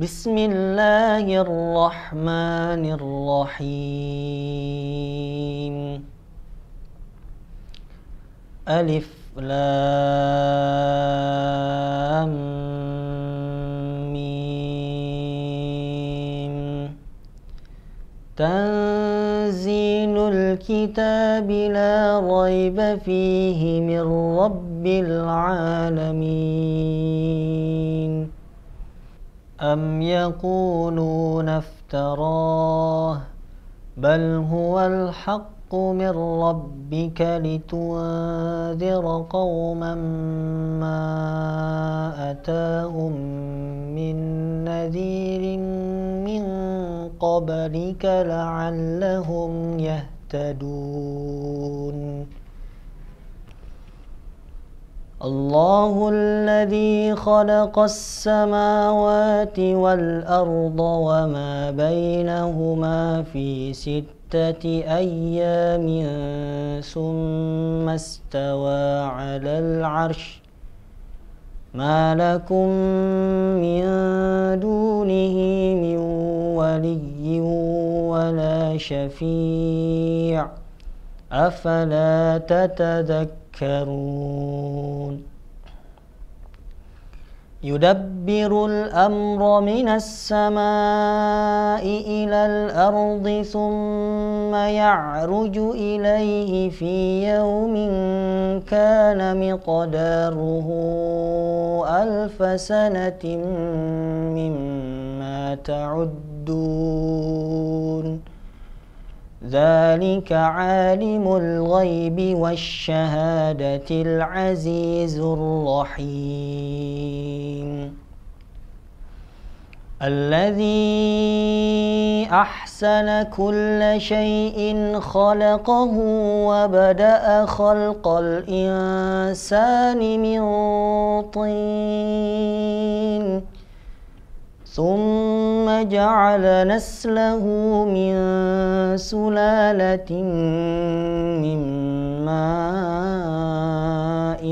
بسم الله الرحمن الرحيم ألف لام ميم تنزيل الكتاب لا ريب فيه من رب العالمين أم يقولون افتراه بل هو الحق من ربك لتنذر قوما ما أتاهم من نذير من قبلك لعلهم يهتدون الله الذي خلق السماوات والأرض وما بينهما في ستة أيام ثم استوى على العرش ما لكم من دونه من ولي ولا شفيع أفلا تتذكرون يدبر الأمر من السماء إلى الأرض ثم يعرج إليه في يوم كان مقداره ألف سنة مما تعدون ذلك عالم الغيب والشهادة العزيز الرحيم الذي أحسن كل شيء خلقه وبدأ خلق الإنسان من طين ثم جعل نسله من سلالة من ماء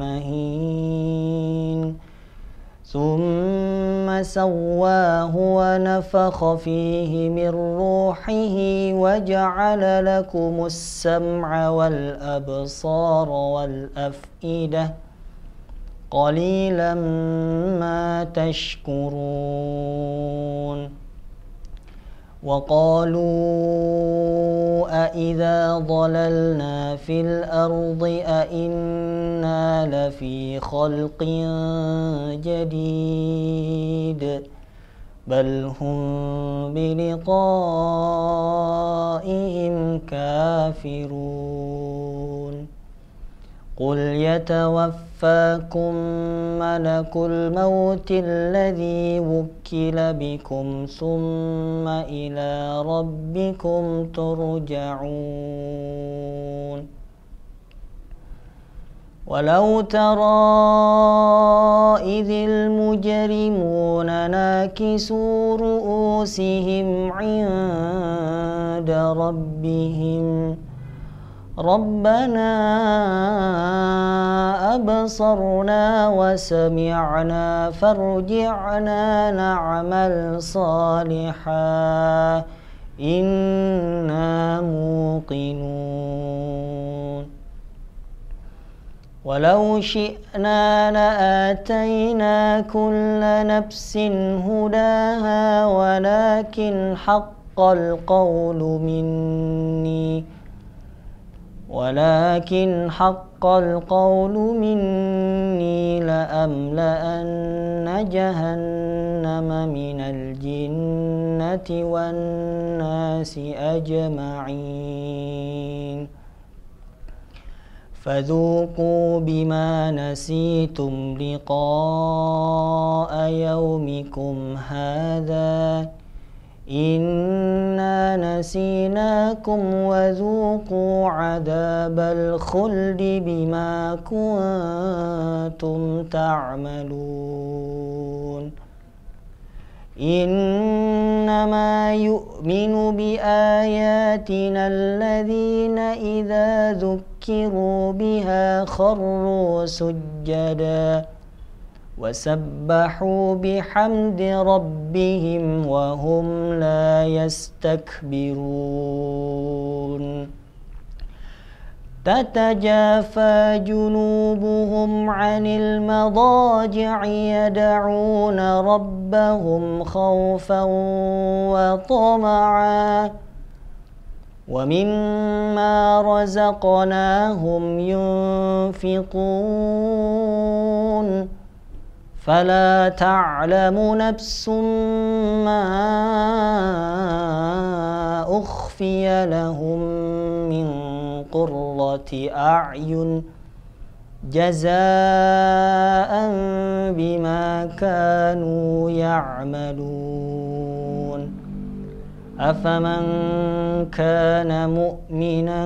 مهين ثم سواه ونفخ فيه من روحه وجعل لكم السمع والأبصار والأفئدة قليلا ما تشكرون وقالوا أإذا ضللنا في الأرض أإنا لفي خلق جديد بل هم بلقائهم كافرون قل يتوفاكم ملك الموت الذي وكل بكم ثم إلى ربكم ترجعون ولو ترى إذ المجرمون ناكسوا رؤوسهم عند ربهم ۖ ربنا أبصرنا وسمعنا فارجعنا نعمل صالحا إنا موقنون ولو شئنا لآتينا كل نفس هداها ولكن حق القول مني ولكن حق القول مني لأملأن جهنم من الجنة والناس أجمعين فذوقوا بما نسيتم لقاء يومكم هذا إنا نسيناكم وذوقوا عذاب الخلد بما كنتم تعملون إنما يؤمن بآياتنا الذين إذا ذكروا بها خروا سجداً وسبحوا بحمد ربهم وهم لا يستكبرون تتجافى جنوبهم عن المضاجع يدعون ربهم خوفا وطمعا ومما رزقناهم ينفقون فلا تعلم نفس ما أخفي لهم من قرة أعين جزاء بما كانوا يعملون أفمن كان مؤمنا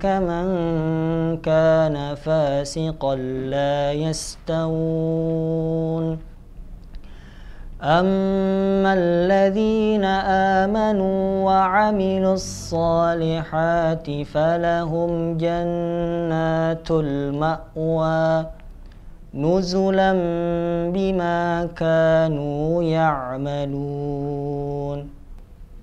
كمن كان فاسقا لا يستوون أما الذين آمنوا وعملوا الصالحات فلهم جنات المأوى نزلا بما كانوا يعملون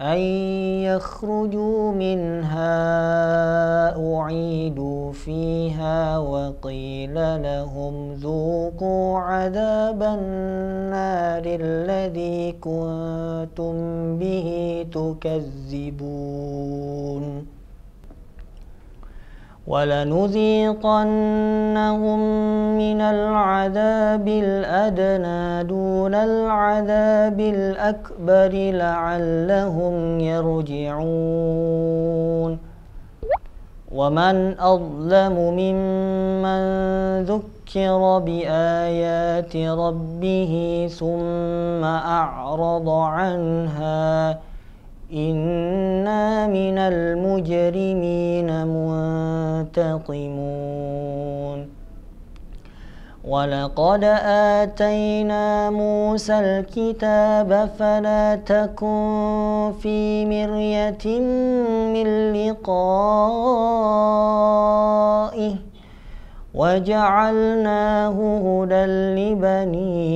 أن يخرجوا منها أعيدوا فيها وقيل لهم ذوقوا عذاب النار الذي كنتم به تكذبون ولنذيقنهم من العذاب الأدنى دون العذاب الأكبر لعلهم يرجعون ومن أظلم ممن ذكر بآيات ربه ثم أعرض عنها ۖ إنا من المجرمين منتقمون ولقد آتينا موسى الكتاب فلا تكن في مرية من لقائه وجعلناه هدى لبني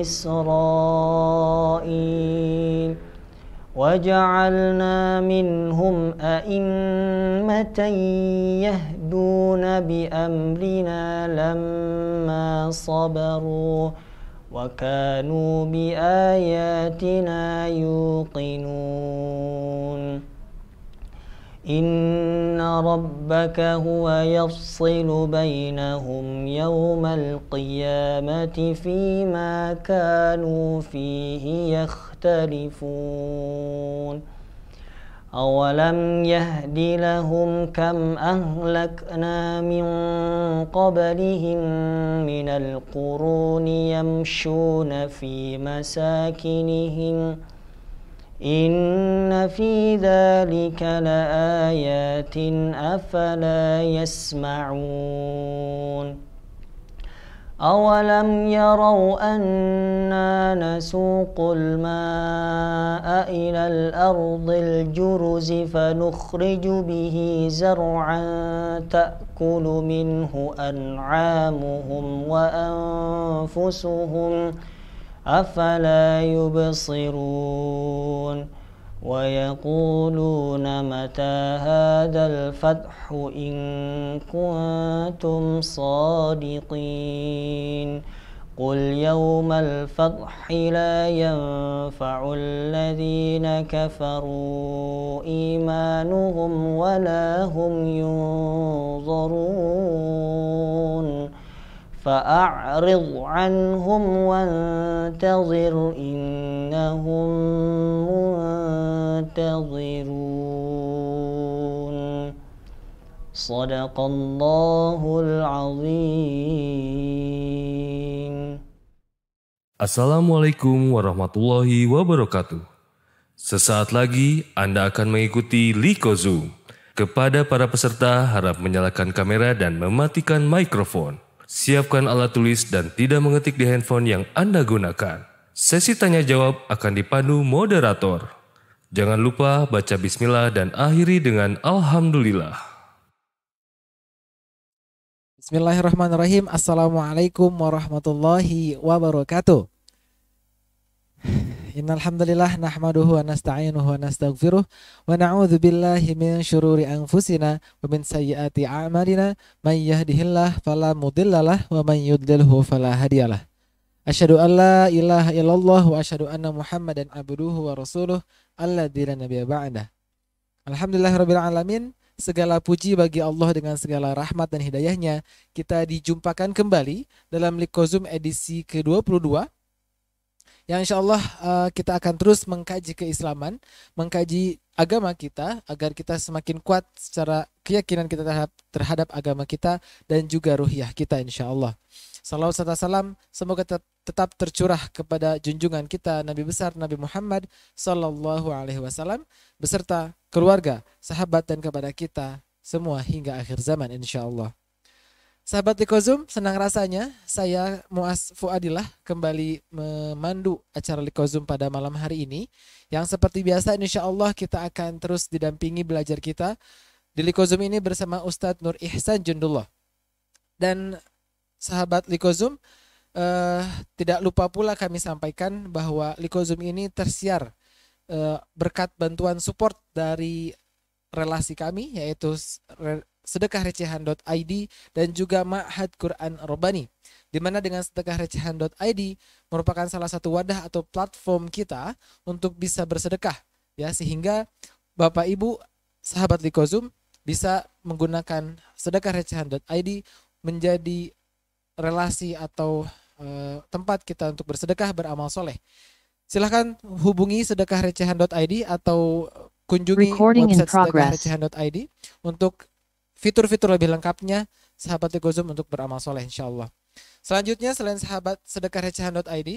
إسرائيل وجعلنا منهم أئمة يهدون بأمرنا لما صبروا وكانوا بآياتنا يوقنون إن ربك هو يفصل بينهم يوم القيامة فيما كانوا فيه يختلفون أولم يهد لهم كم أهلكنا من قبلهم من القرون يمشون في مساكنهم ۖ إن في ذلك لآيات أفلا يسمعون أولم يروا أنا نسوق الماء إلى الأرض الجرز فنخرج به زرعا تأكل منه أنعامهم وأنفسهم ۖ أفلا يبصرون ويقولون متى هذا الفتح إن كنتم صادقين قل يوم الفتح لا ينفع الذين كفروا إيمانهم ولا هم ينظرون فأعرض عنهم وانتظر إنهم منتظرون صدق الله العظيم Assalamualaikum warahmatullahi wabarakatuh. Sesaat lagi Anda akan mengikuti Liko Zoom. Kepada para peserta harap menyalakan kamera dan mematikan mikrofon. Siapkan alat tulis dan tidak mengetik di handphone yang Anda gunakan. Sesi tanya jawab akan dipandu moderator. Jangan lupa baca bismillah dan akhiri dengan alhamdulillah. Bismillahirrahmanirrahim. Assalamualaikum warahmatullahi wabarakatuh. إن الحمد لله نحمده ونستعينه ونستغفره ونعوذ بالله من شرور أنفسنا ومن سيئات أعمالنا من يهده الله فلا مضل له ومن يضلله فلا هادي له أشهد أن لا إله إلا الله وأشهد أن محمدا عبده ورسوله الذي لا نبي بعده الحمد لله رب العالمين Segala puji bagi Allah dengan segala rahmat dan hidayahnya. Kita dijumpakan kembali dalam Likozum edisi ke-22 yang insya Allah uh, kita akan terus mengkaji keislaman, mengkaji agama kita agar kita semakin kuat secara keyakinan kita terhadap, terhadap agama kita dan juga ruhiyah kita insya Allah. Salawat serta salam semoga tetap, tetap tercurah kepada junjungan kita Nabi besar Nabi Muhammad Sallallahu Alaihi Wasallam beserta keluarga, sahabat dan kepada kita semua hingga akhir zaman insya Allah. Sahabat Likozum, senang rasanya saya Muas Fuadilah kembali memandu acara Likozum pada malam hari ini. Yang seperti biasa insya Allah kita akan terus didampingi belajar kita di Likozum ini bersama Ustadz Nur Ihsan Jundullah. Dan sahabat Likozum, eh, tidak lupa pula kami sampaikan bahwa Likozum ini tersiar eh, berkat bantuan support dari relasi kami yaitu sedekahrecehan.id dan juga Ma'had Quran Robani di mana dengan sedekahrecehan.id merupakan salah satu wadah atau platform kita untuk bisa bersedekah ya sehingga Bapak Ibu sahabat Likozum bisa menggunakan sedekahrecehan.id menjadi relasi atau e, tempat kita untuk bersedekah beramal soleh. Silahkan hubungi sedekahrecehan.id atau kunjungi Recording website sedekahrecehan.id untuk fitur-fitur lebih lengkapnya sahabat Tegozum untuk beramal soleh insya Allah. Selanjutnya selain sahabat sedekah recehan.id,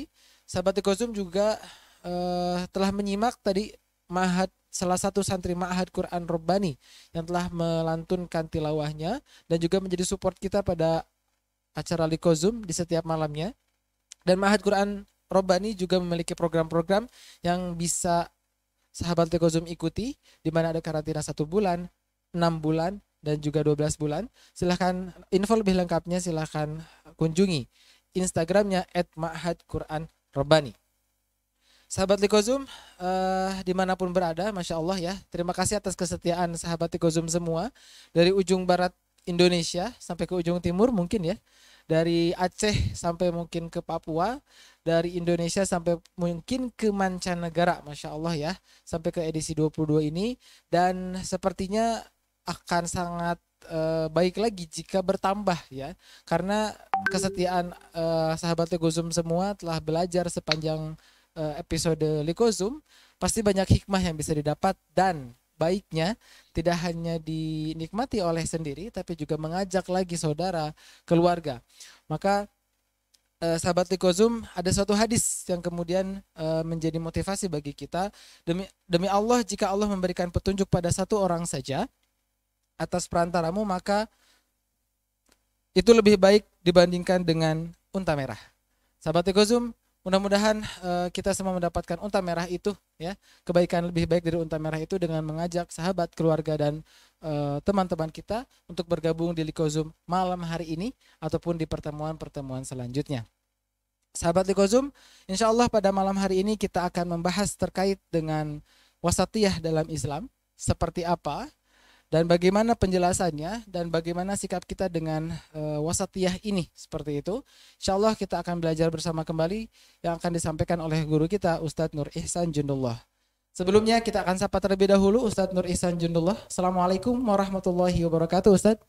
sahabat Tegozum juga uh, telah menyimak tadi mahat salah satu santri Ma'had Quran Robbani yang telah melantunkan tilawahnya dan juga menjadi support kita pada acara Likozum di setiap malamnya. Dan Ma'had Quran Robbani juga memiliki program-program yang bisa sahabat Likozum ikuti di mana ada karantina satu bulan, enam bulan, dan juga 12 bulan. Silahkan info lebih lengkapnya silahkan kunjungi Instagramnya @ma'hadquranrebani. Sahabat Likozum, uh, eh, dimanapun berada, Masya Allah ya. Terima kasih atas kesetiaan sahabat Likozum semua. Dari ujung barat Indonesia sampai ke ujung timur mungkin ya. Dari Aceh sampai mungkin ke Papua. Dari Indonesia sampai mungkin ke mancanegara, Masya Allah ya. Sampai ke edisi 22 ini. Dan sepertinya akan sangat uh, baik lagi jika bertambah ya karena kesetiaan uh, sahabat Legozum semua telah belajar sepanjang uh, episode Likozum pasti banyak hikmah yang bisa didapat dan baiknya tidak hanya dinikmati oleh sendiri tapi juga mengajak lagi saudara keluarga maka eh, sahabat Likozum ada suatu hadis yang kemudian eh, menjadi motivasi bagi kita demi demi Allah jika Allah memberikan petunjuk pada satu orang saja atas perantaramu maka itu lebih baik dibandingkan dengan unta merah. Sahabat Ekozum, mudah-mudahan eh, kita semua mendapatkan unta merah itu ya. Kebaikan lebih baik dari unta merah itu dengan mengajak sahabat, keluarga dan eh, teman-teman kita untuk bergabung di Likozum malam hari ini ataupun di pertemuan-pertemuan selanjutnya. Sahabat Likozum, insya Allah pada malam hari ini kita akan membahas terkait dengan wasatiyah dalam Islam, seperti apa dan bagaimana penjelasannya dan bagaimana sikap kita dengan e, wasatiyah ini seperti itu. Insya Allah kita akan belajar bersama kembali yang akan disampaikan oleh guru kita Ustadz Nur Ihsan Jundullah. Sebelumnya kita akan sapa terlebih dahulu Ustadz Nur Ihsan Jundullah. Assalamualaikum warahmatullahi wabarakatuh Ustadz.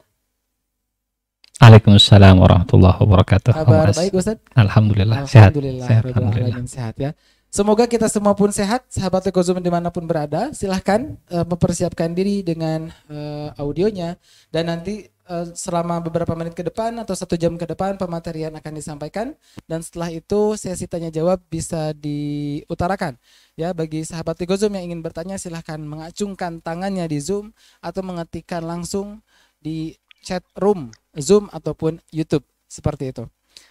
Waalaikumsalam warahmatullahi wabarakatuh. Kabar baik Ustadz? Alhamdulillah, Alhamdulillah sehat. Alhamdulillah, sehat. Alhamdulillah. sehat ya. Semoga kita semua pun sehat, sahabat Lekozum dimanapun berada. Silahkan uh, mempersiapkan diri dengan uh, audionya dan nanti uh, selama beberapa menit ke depan atau satu jam ke depan pematerian akan disampaikan dan setelah itu sesi tanya jawab bisa diutarakan. Ya bagi sahabat Lekozum yang ingin bertanya silahkan mengacungkan tangannya di Zoom atau mengetikkan langsung di chat room Zoom ataupun YouTube seperti itu.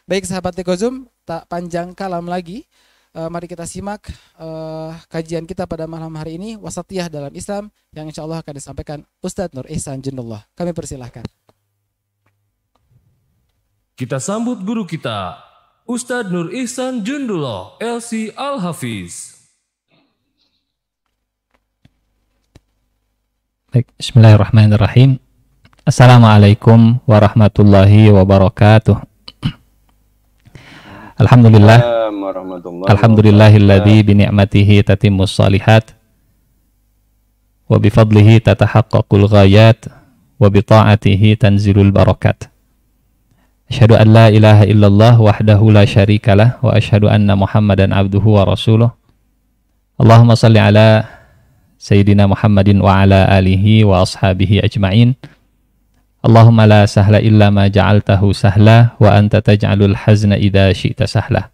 Baik sahabat Lekozum, tak panjang kalam lagi. Eh, mari kita simak uh, kajian kita pada malam hari ini wasatiyah dalam Islam yang insya Allah akan disampaikan Ustadz Nur Ihsan Jundullah. Kami persilahkan. Kita sambut guru kita, Ustadz Nur Ihsan Jundullah, LC Al-Hafiz. Baik, Bismillahirrahmanirrahim. Assalamualaikum warahmatullahi wabarakatuh. Alhamdulillah. Alhamdulillahilladzi bi ni'matihi tatimmus shalihat wa bi fadlihi tatahaqqaqul ghayat wa bi ta'atihi tanzilul barakat. Asyhadu an la ilaha illallah wahdahu la syarikalah wa asyhadu anna Muhammadan abduhu wa rasuluh. Allahumma salli ala sayyidina Muhammadin wa ala alihi wa ashabihi ajma'in. Allahumma la sahla illa ma ja'altahu sahla wa anta taj'alul hazna idha syi'ta sahla.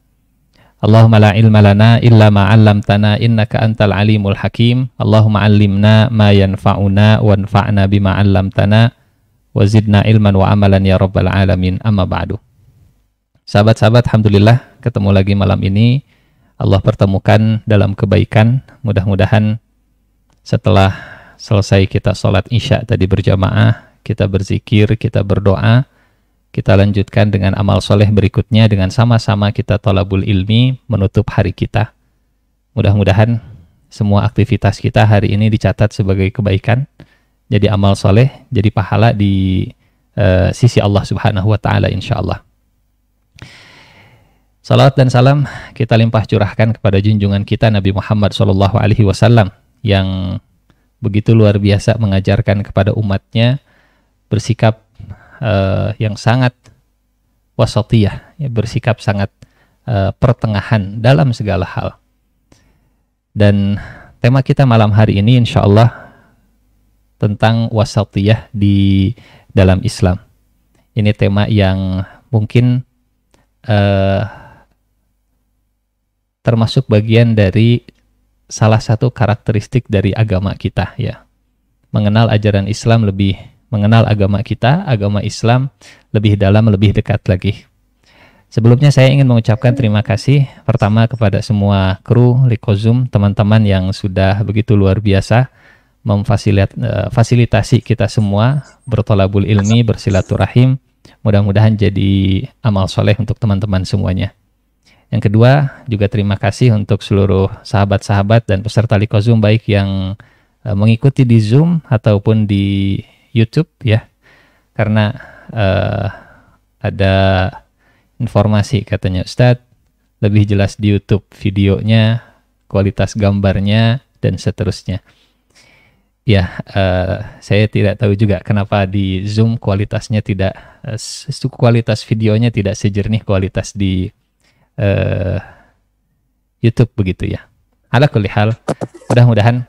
Allahumma la ilma lana illa ma 'allamtana innaka antal alimul hakim. Allahumma 'allimna ma yanfa'una wanfa'na bima 'allamtana wa zidna ilman wa amalan ya rabbal alamin. Amma ba'du. Sahabat-sahabat, alhamdulillah ketemu lagi malam ini. Allah pertemukan dalam kebaikan. Mudah-mudahan setelah selesai kita sholat isya tadi berjamaah kita berzikir, kita berdoa, kita lanjutkan dengan amal soleh berikutnya dengan sama-sama kita tolabul ilmi menutup hari kita. Mudah-mudahan semua aktivitas kita hari ini dicatat sebagai kebaikan, jadi amal soleh, jadi pahala di uh, sisi Allah Subhanahu Wa Taala insya Allah. Salawat dan salam kita limpah curahkan kepada junjungan kita Nabi Muhammad SAW yang begitu luar biasa mengajarkan kepada umatnya bersikap uh, yang sangat wasatiyah, ya, bersikap sangat uh, pertengahan dalam segala hal. Dan tema kita malam hari ini insya Allah tentang wasatiyah di dalam Islam. Ini tema yang mungkin uh, termasuk bagian dari salah satu karakteristik dari agama kita ya. Mengenal ajaran Islam lebih mengenal agama kita, agama Islam lebih dalam, lebih dekat lagi. Sebelumnya saya ingin mengucapkan terima kasih pertama kepada semua kru Likozum, teman-teman yang sudah begitu luar biasa memfasilitasi eh, kita semua bertolabul ilmi, bersilaturahim. Mudah-mudahan jadi amal soleh untuk teman-teman semuanya. Yang kedua, juga terima kasih untuk seluruh sahabat-sahabat dan peserta Likozum baik yang eh, mengikuti di Zoom ataupun di YouTube ya karena uh, ada informasi katanya Ustadz lebih jelas di YouTube videonya kualitas gambarnya dan seterusnya ya uh, saya tidak tahu juga kenapa di Zoom kualitasnya tidak uh, kualitas videonya tidak sejernih kualitas di uh, YouTube begitu ya ala kulihal mudah-mudahan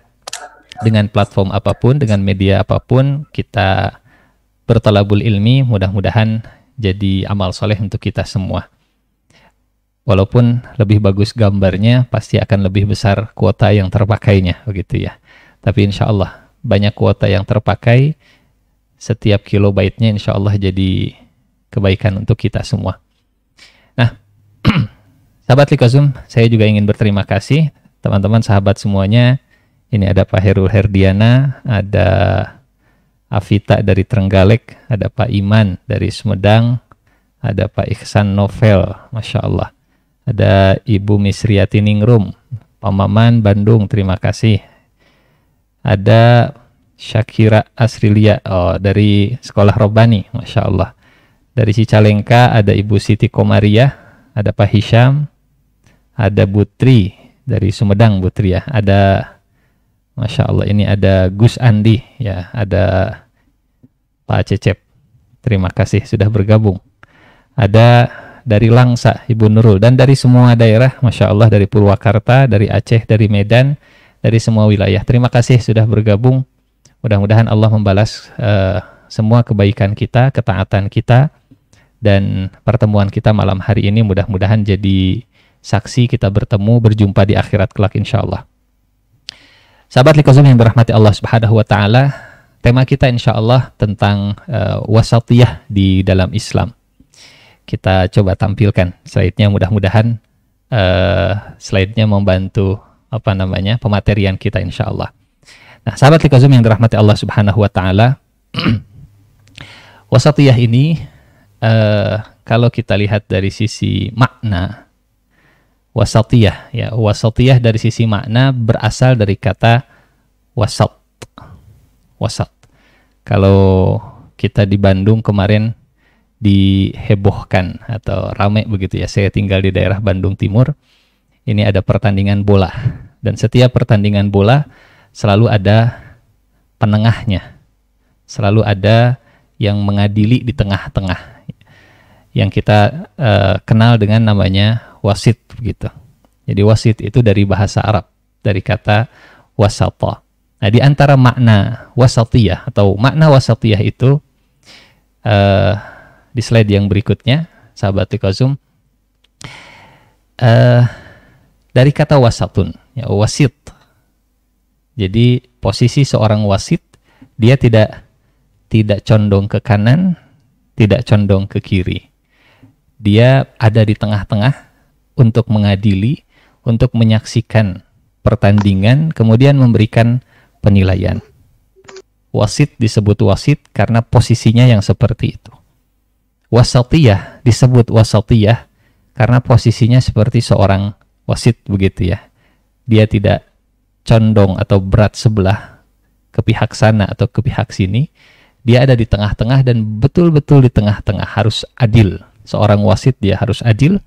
dengan platform apapun, dengan media apapun, kita bertalabul ilmi mudah-mudahan jadi amal soleh untuk kita semua. Walaupun lebih bagus gambarnya, pasti akan lebih besar kuota yang terpakainya, begitu ya. Tapi insya Allah, banyak kuota yang terpakai, setiap kilobaitnya insya Allah jadi kebaikan untuk kita semua. Nah, sahabat Likozum, saya juga ingin berterima kasih teman-teman sahabat semuanya ini ada Pak Herul Herdiana, ada Avita dari Trenggalek, ada Pak Iman dari Sumedang, ada Pak Iksan Novel, Masya Allah. Ada Ibu Misriati Ningrum, Pak Maman Bandung, terima kasih. Ada Syakira Asrilia oh, dari Sekolah Robani, Masya Allah. Dari Cicalengka ada Ibu Siti Komaria, ada Pak Hisham, ada Butri dari Sumedang Butri ya, ada Masya Allah ini ada Gus Andi ya, ada Pak Cecep. Terima kasih sudah bergabung. Ada dari Langsa Ibu Nurul dan dari semua daerah, Masya Allah dari Purwakarta, dari Aceh, dari Medan, dari semua wilayah. Terima kasih sudah bergabung. Mudah-mudahan Allah membalas uh, semua kebaikan kita, ketaatan kita, dan pertemuan kita malam hari ini mudah-mudahan jadi saksi kita bertemu berjumpa di akhirat kelak insya Allah. Sahabat Likozum yang dirahmati Allah Subhanahu wa taala, tema kita insya Allah tentang uh, wasatiyah di dalam Islam. Kita coba tampilkan slide-nya mudah-mudahan uh, slide-nya membantu apa namanya pematerian kita insya Allah. Nah, sahabat Likozum yang dirahmati Allah Subhanahu wa taala, wasatiyah ini uh, kalau kita lihat dari sisi makna wasatiyah ya wasatiyah dari sisi makna berasal dari kata wasat wasat kalau kita di Bandung kemarin dihebohkan atau rame begitu ya saya tinggal di daerah Bandung Timur ini ada pertandingan bola dan setiap pertandingan bola selalu ada penengahnya selalu ada yang mengadili di tengah-tengah yang kita uh, kenal dengan namanya wasit begitu. Jadi wasit itu dari bahasa Arab, dari kata wasata. Nah, di antara makna wasatiyah atau makna wasatiyah itu uh, di slide yang berikutnya, sahabat Tikazum, uh, dari kata wasatun, ya, wasit. Jadi posisi seorang wasit dia tidak tidak condong ke kanan, tidak condong ke kiri. Dia ada di tengah-tengah untuk mengadili, untuk menyaksikan pertandingan, kemudian memberikan penilaian. Wasit disebut wasit karena posisinya yang seperti itu. Wasatiyah disebut wasatiyah karena posisinya seperti seorang wasit begitu ya. Dia tidak condong atau berat sebelah ke pihak sana atau ke pihak sini. Dia ada di tengah-tengah dan betul-betul di tengah-tengah harus adil. Seorang wasit dia harus adil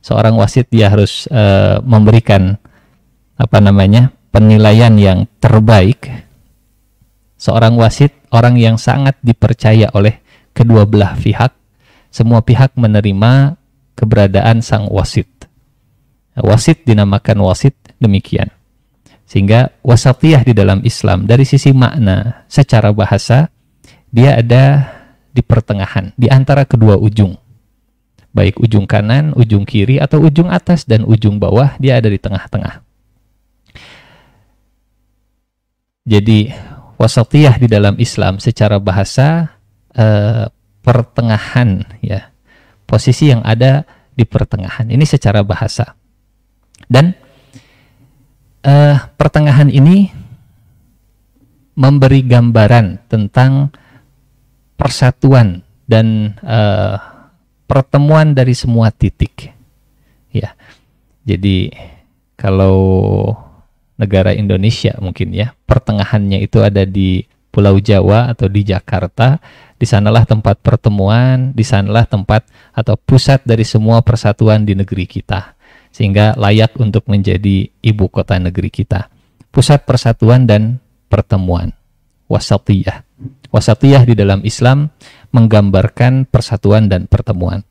seorang wasit dia harus uh, memberikan apa namanya penilaian yang terbaik seorang wasit orang yang sangat dipercaya oleh kedua belah pihak semua pihak menerima keberadaan sang wasit wasit dinamakan wasit demikian sehingga wasatiyah di dalam Islam dari sisi makna secara bahasa dia ada di pertengahan di antara kedua ujung baik ujung kanan, ujung kiri, atau ujung atas dan ujung bawah, dia ada di tengah-tengah. Jadi, wasatiyah di dalam Islam secara bahasa eh, pertengahan, ya posisi yang ada di pertengahan. Ini secara bahasa. Dan eh, pertengahan ini memberi gambaran tentang persatuan dan eh, pertemuan dari semua titik. Ya. Jadi kalau negara Indonesia mungkin ya, pertengahannya itu ada di Pulau Jawa atau di Jakarta, di sanalah tempat pertemuan, di sanalah tempat atau pusat dari semua persatuan di negeri kita sehingga layak untuk menjadi ibu kota negeri kita. Pusat persatuan dan pertemuan. Wasatiyah Wasatiyah di dalam Islam menggambarkan persatuan dan pertemuan.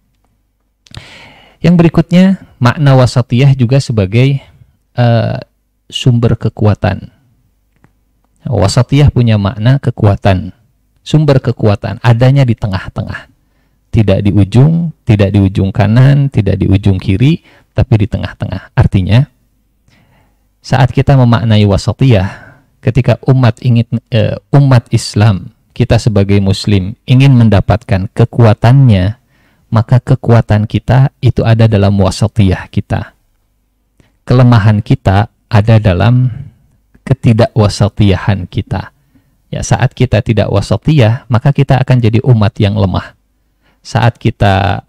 Yang berikutnya, makna wasatiyah juga sebagai uh, sumber kekuatan. Wasatiyah punya makna kekuatan, sumber kekuatan, adanya di tengah-tengah. Tidak di ujung, tidak di ujung kanan, tidak di ujung kiri, tapi di tengah-tengah. Artinya, saat kita memaknai wasatiyah, ketika umat ingin uh, umat Islam kita sebagai muslim ingin mendapatkan kekuatannya, maka kekuatan kita itu ada dalam wasatiyah kita. Kelemahan kita ada dalam ketidakwasatiyahan kita. Ya, saat kita tidak wasatiyah, maka kita akan jadi umat yang lemah. Saat kita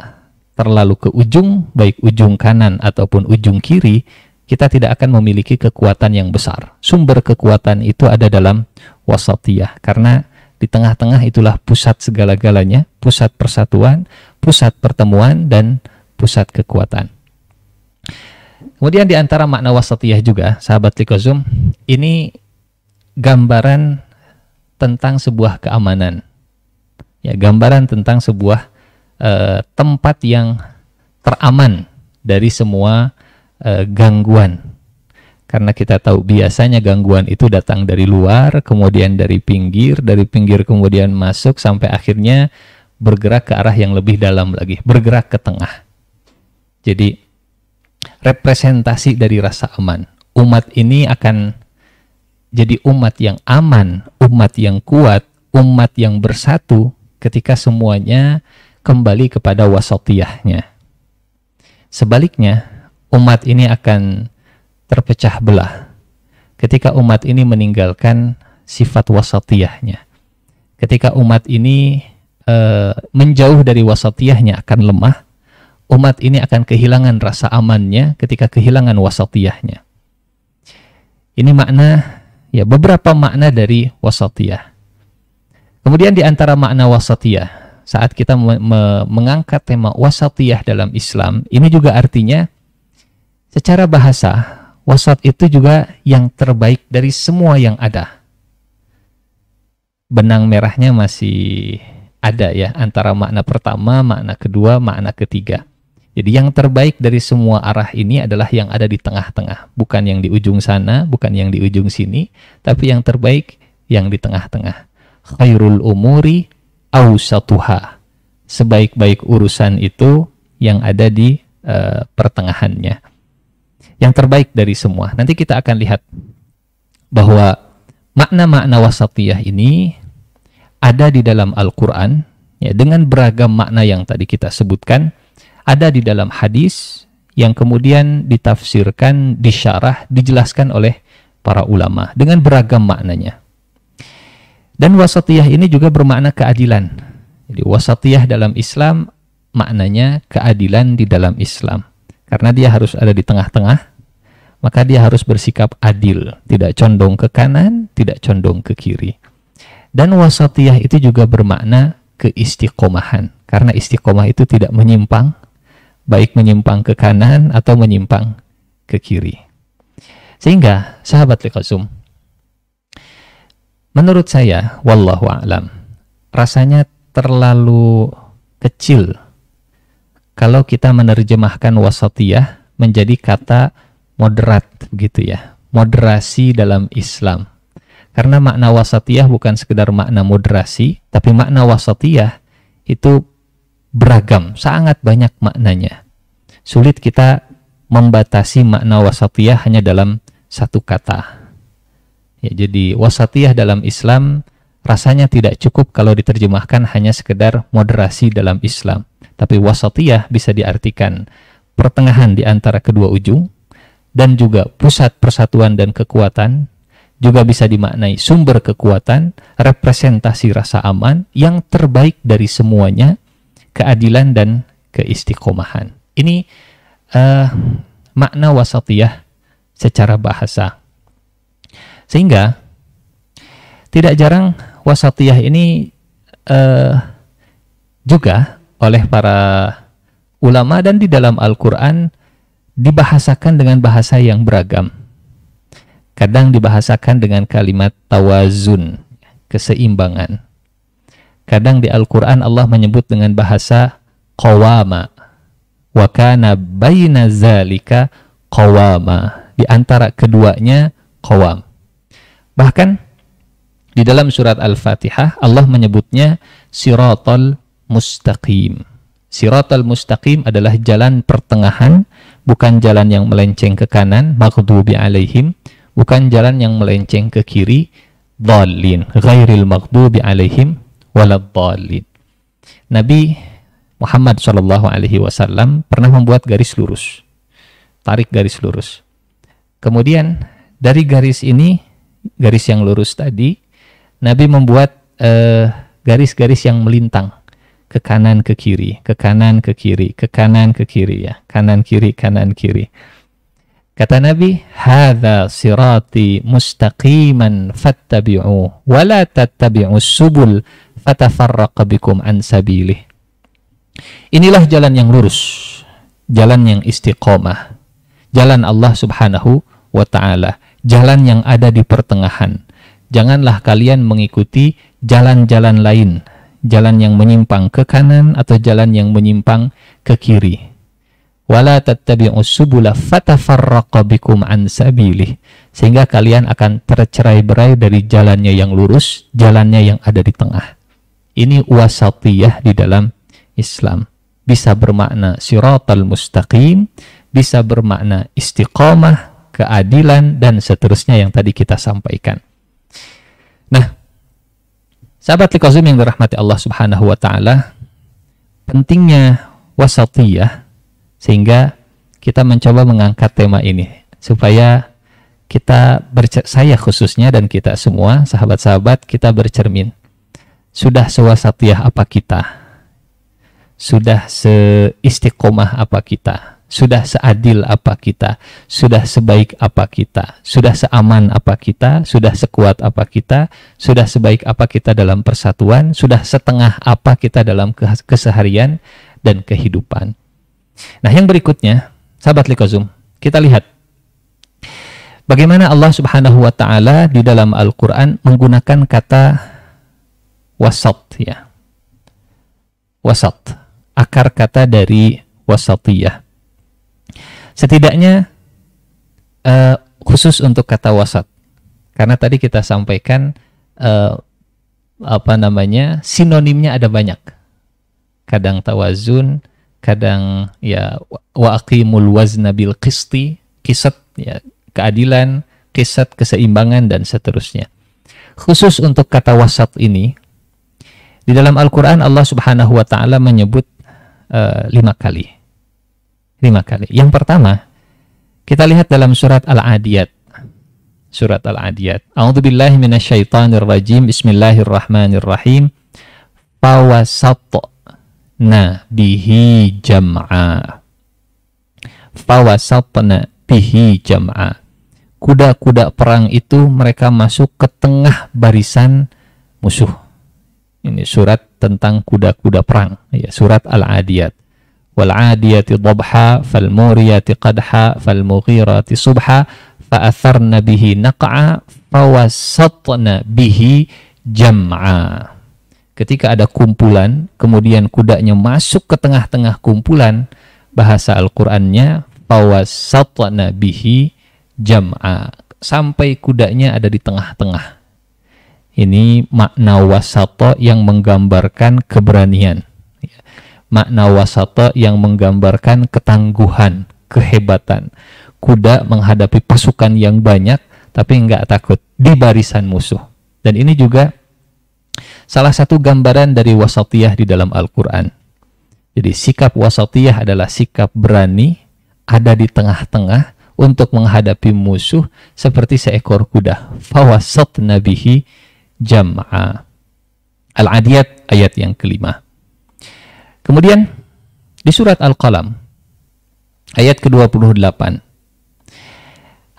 terlalu ke ujung, baik ujung kanan ataupun ujung kiri, kita tidak akan memiliki kekuatan yang besar. Sumber kekuatan itu ada dalam wasatiyah karena di tengah-tengah itulah pusat segala-galanya, pusat persatuan, pusat pertemuan, dan pusat kekuatan. Kemudian di antara makna wasatiyah juga, sahabat likozum, ini gambaran tentang sebuah keamanan. Ya, gambaran tentang sebuah eh, tempat yang teraman dari semua eh, gangguan karena kita tahu biasanya gangguan itu datang dari luar, kemudian dari pinggir, dari pinggir kemudian masuk sampai akhirnya bergerak ke arah yang lebih dalam lagi, bergerak ke tengah. Jadi representasi dari rasa aman. Umat ini akan jadi umat yang aman, umat yang kuat, umat yang bersatu ketika semuanya kembali kepada wasatiyahnya. Sebaliknya, umat ini akan terpecah belah ketika umat ini meninggalkan sifat wasatiyahnya. Ketika umat ini e, menjauh dari wasatiyahnya akan lemah, umat ini akan kehilangan rasa amannya ketika kehilangan wasatiyahnya. Ini makna ya beberapa makna dari wasatiyah. Kemudian di antara makna wasatiyah, saat kita me me mengangkat tema wasatiyah dalam Islam, ini juga artinya secara bahasa Wasat itu juga yang terbaik dari semua yang ada. Benang merahnya masih ada ya antara makna pertama, makna kedua, makna ketiga. Jadi yang terbaik dari semua arah ini adalah yang ada di tengah-tengah, bukan yang di ujung sana, bukan yang di ujung sini, tapi yang terbaik yang di tengah-tengah. Khairul umuri awsatuha. Sebaik-baik urusan itu yang ada di uh, pertengahannya yang terbaik dari semua. Nanti kita akan lihat bahwa makna-makna wasatiyah ini ada di dalam Al-Qur'an ya dengan beragam makna yang tadi kita sebutkan, ada di dalam hadis yang kemudian ditafsirkan, disyarah, dijelaskan oleh para ulama dengan beragam maknanya. Dan wasatiyah ini juga bermakna keadilan. Jadi wasatiyah dalam Islam maknanya keadilan di dalam Islam. Karena dia harus ada di tengah-tengah, maka dia harus bersikap adil, tidak condong ke kanan, tidak condong ke kiri. Dan wasatiyah itu juga bermakna keistiqomahan, karena istiqomah itu tidak menyimpang, baik menyimpang ke kanan atau menyimpang ke kiri. Sehingga, sahabat Likasum, menurut saya, wallahu a'lam, rasanya terlalu kecil kalau kita menerjemahkan wasatiyah menjadi kata moderat gitu ya moderasi dalam Islam karena makna wasatiyah bukan sekedar makna moderasi tapi makna wasatiyah itu beragam sangat banyak maknanya sulit kita membatasi makna wasatiyah hanya dalam satu kata ya jadi wasatiyah dalam Islam rasanya tidak cukup kalau diterjemahkan hanya sekedar moderasi dalam Islam tapi wasatiyah bisa diartikan pertengahan di antara kedua ujung dan juga pusat persatuan dan kekuatan juga bisa dimaknai sumber kekuatan, representasi rasa aman yang terbaik dari semuanya, keadilan dan keistiqomahan. Ini uh, makna wasatiyah secara bahasa. Sehingga tidak jarang wasatiyah ini uh, juga oleh para ulama dan di dalam Al-Quran dibahasakan dengan bahasa yang beragam. Kadang dibahasakan dengan kalimat tawazun, keseimbangan. Kadang di Al-Quran Allah menyebut dengan bahasa qawama. Wa kana bayna zalika qawama. Di antara keduanya qawam. Bahkan di dalam surat Al-Fatihah Allah menyebutnya siratul mustaqim. Siratal mustaqim adalah jalan pertengahan, bukan jalan yang melenceng ke kanan, maghdubi alaihim, bukan jalan yang melenceng ke kiri, dhalin, ghairil maghdubi alaihim, waladhalin. Nabi Muhammad Shallallahu Alaihi Wasallam pernah membuat garis lurus, tarik garis lurus. Kemudian dari garis ini, garis yang lurus tadi, Nabi membuat eh, garis-garis eh, garis -garis yang melintang ke kanan ke kiri, ke kanan ke kiri, ke kanan ke kiri ya, kanan kiri kanan kiri. Kata Nabi, "Hadza sirati mustaqiman fattabi'u wa la tattabi'us subul fatafarraqa bikum an sabilih." Inilah jalan yang lurus, jalan yang istiqomah, jalan Allah Subhanahu wa taala, jalan yang ada di pertengahan. Janganlah kalian mengikuti jalan-jalan lain jalan yang menyimpang ke kanan atau jalan yang menyimpang ke kiri. Wala tattabi'u subula fatafarraqa bikum an sabilih. Sehingga kalian akan tercerai-berai dari jalannya yang lurus, jalannya yang ada di tengah. Ini wasatiyah di dalam Islam. Bisa bermakna siratal mustaqim, bisa bermakna istiqomah, keadilan, dan seterusnya yang tadi kita sampaikan. Nah, Sahabat Likozim yang dirahmati Allah Subhanahu wa taala, pentingnya wasatiyah sehingga kita mencoba mengangkat tema ini supaya kita saya khususnya dan kita semua sahabat-sahabat kita bercermin sudah sewasatiyah apa kita sudah seistiqomah apa kita sudah seadil apa kita? Sudah sebaik apa kita? Sudah seaman apa kita? Sudah sekuat apa kita? Sudah sebaik apa kita dalam persatuan? Sudah setengah apa kita dalam keseharian dan kehidupan? Nah, yang berikutnya, sahabat Likozum, kita lihat bagaimana Allah Subhanahu wa taala di dalam Al-Qur'an menggunakan kata wasat ya. Wasat, akar kata dari wasatiyah setidaknya uh, khusus untuk kata wasat karena tadi kita sampaikan uh, apa namanya sinonimnya ada banyak kadang tawazun kadang ya wa wazna bil qisti kisat ya keadilan kisat keseimbangan dan seterusnya khusus untuk kata wasat ini di dalam Al-Qur'an Allah Subhanahu wa taala menyebut uh, lima kali lima kali. Yang pertama, kita lihat dalam surat Al-Adiyat. Surat Al-Adiyat. A'udzubillahi rajim Bismillahirrahmanirrahim. Fawasatna na bihi jam'a. Fawasatna bihi jam'a. Kuda-kuda perang itu mereka masuk ke tengah barisan musuh. Ini surat tentang kuda-kuda perang, ya, surat Al-Adiyat والعاديات ضبحا فالموريات قدحا فالمغيرات صبحا فأثرن به نقعا فوسطنا به جمعا ketika ada kumpulan, kemudian kudanya masuk ke tengah-tengah kumpulan, bahasa Al-Qur'annya fawasatna bihi jam'a. Sampai kudanya ada di tengah-tengah. Ini makna wasato yang menggambarkan keberanian makna wasata yang menggambarkan ketangguhan, kehebatan. Kuda menghadapi pasukan yang banyak tapi nggak takut di barisan musuh. Dan ini juga salah satu gambaran dari wasatiyah di dalam Al-Quran. Jadi sikap wasatiyah adalah sikap berani, ada di tengah-tengah, untuk menghadapi musuh seperti seekor kuda. Fawasat nabihi jam'a. Al-Adiyat ayat yang kelima. Kemudian di surat Al-Qalam ayat ke-28.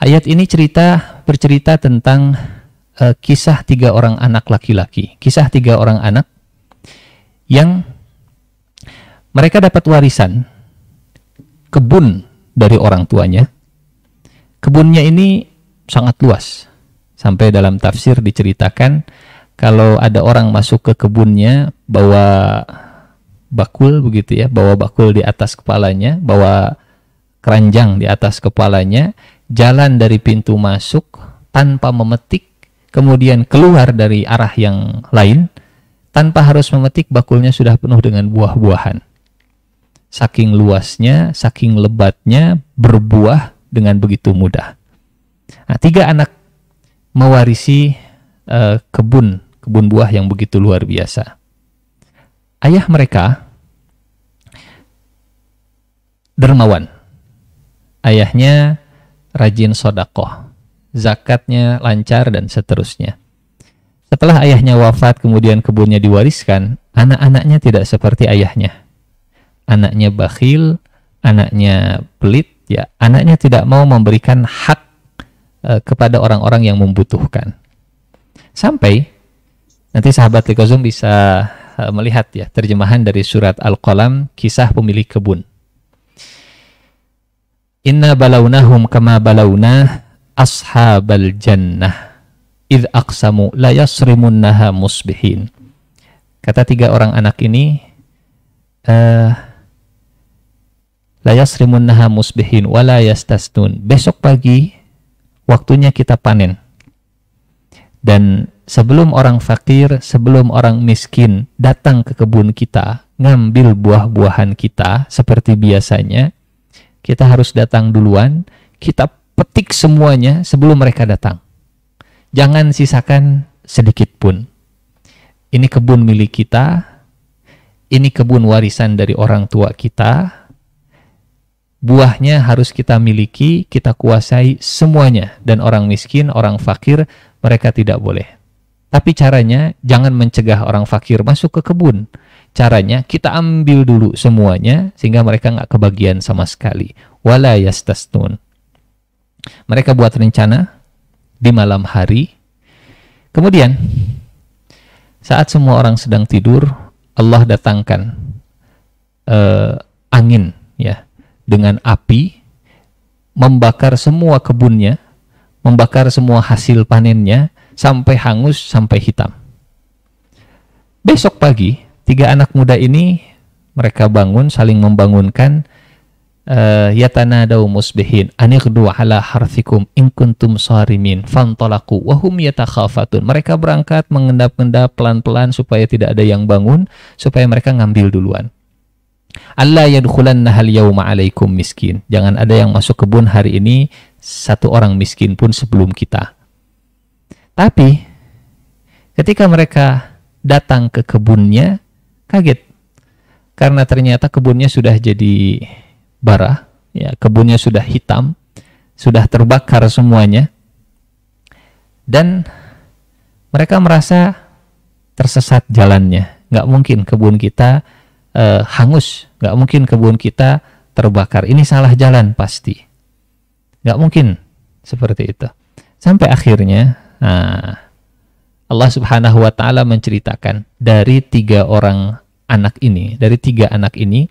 Ayat ini cerita bercerita tentang uh, kisah tiga orang anak laki-laki, kisah tiga orang anak yang mereka dapat warisan kebun dari orang tuanya. Kebunnya ini sangat luas. Sampai dalam tafsir diceritakan kalau ada orang masuk ke kebunnya bawa bakul begitu ya, bawa bakul di atas kepalanya, bawa keranjang di atas kepalanya, jalan dari pintu masuk tanpa memetik, kemudian keluar dari arah yang lain tanpa harus memetik bakulnya sudah penuh dengan buah-buahan. Saking luasnya, saking lebatnya berbuah dengan begitu mudah. Nah, tiga anak mewarisi uh, kebun kebun buah yang begitu luar biasa ayah mereka dermawan. Ayahnya rajin sodakoh, zakatnya lancar dan seterusnya. Setelah ayahnya wafat kemudian kebunnya diwariskan, anak-anaknya tidak seperti ayahnya. Anaknya bakhil, anaknya pelit, ya anaknya tidak mau memberikan hak e, kepada orang-orang yang membutuhkan. Sampai nanti sahabat Likozum bisa Eh, melihat ya terjemahan dari surat Al-Qalam kisah pemilik kebun. Inna balaunahum kama balauna ashabal jannah id aqsamu la yasrimunnaha musbihin. Kata tiga orang anak ini uh, la yasrimunnaha musbihin wa la yastasnun. Besok pagi waktunya kita panen. Dan sebelum orang fakir, sebelum orang miskin datang ke kebun kita, ngambil buah-buahan kita seperti biasanya, kita harus datang duluan, kita petik semuanya sebelum mereka datang. Jangan sisakan sedikit pun. Ini kebun milik kita, ini kebun warisan dari orang tua kita. Buahnya harus kita miliki, kita kuasai semuanya, dan orang miskin, orang fakir, mereka tidak boleh. Tapi caranya jangan mencegah orang fakir masuk ke kebun. Caranya kita ambil dulu semuanya sehingga mereka nggak kebagian sama sekali. Wala Mereka buat rencana di malam hari. Kemudian saat semua orang sedang tidur, Allah datangkan uh, angin ya dengan api membakar semua kebunnya, membakar semua hasil panennya sampai hangus, sampai hitam. Besok pagi, tiga anak muda ini mereka bangun, saling membangunkan, eh, tanadau musbihin anirdua ala harthikum inkuntum kuntum sarimin fantalaku wahum yatakhafatun mereka berangkat mengendap-endap pelan-pelan supaya tidak ada yang bangun supaya mereka ngambil duluan Allah yadkhulanna nahal yauma alaikum miskin jangan ada yang masuk kebun hari ini satu orang miskin pun sebelum kita tapi ketika mereka datang ke kebunnya, kaget karena ternyata kebunnya sudah jadi bara, ya kebunnya sudah hitam, sudah terbakar semuanya, dan mereka merasa tersesat jalannya. Gak mungkin kebun kita eh, hangus, gak mungkin kebun kita terbakar. Ini salah jalan pasti. Gak mungkin seperti itu. Sampai akhirnya Nah, Allah Subhanahu wa taala menceritakan dari tiga orang anak ini, dari tiga anak ini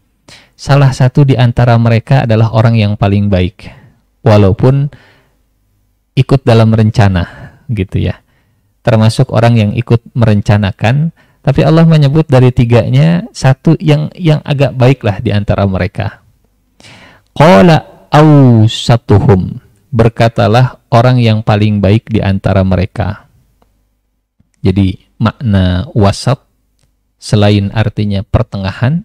salah satu di antara mereka adalah orang yang paling baik walaupun ikut dalam rencana gitu ya. Termasuk orang yang ikut merencanakan tapi Allah menyebut dari tiganya satu yang yang agak baiklah di antara mereka. Qala ausatuhum berkatalah orang yang paling baik di antara mereka. Jadi makna wasat selain artinya pertengahan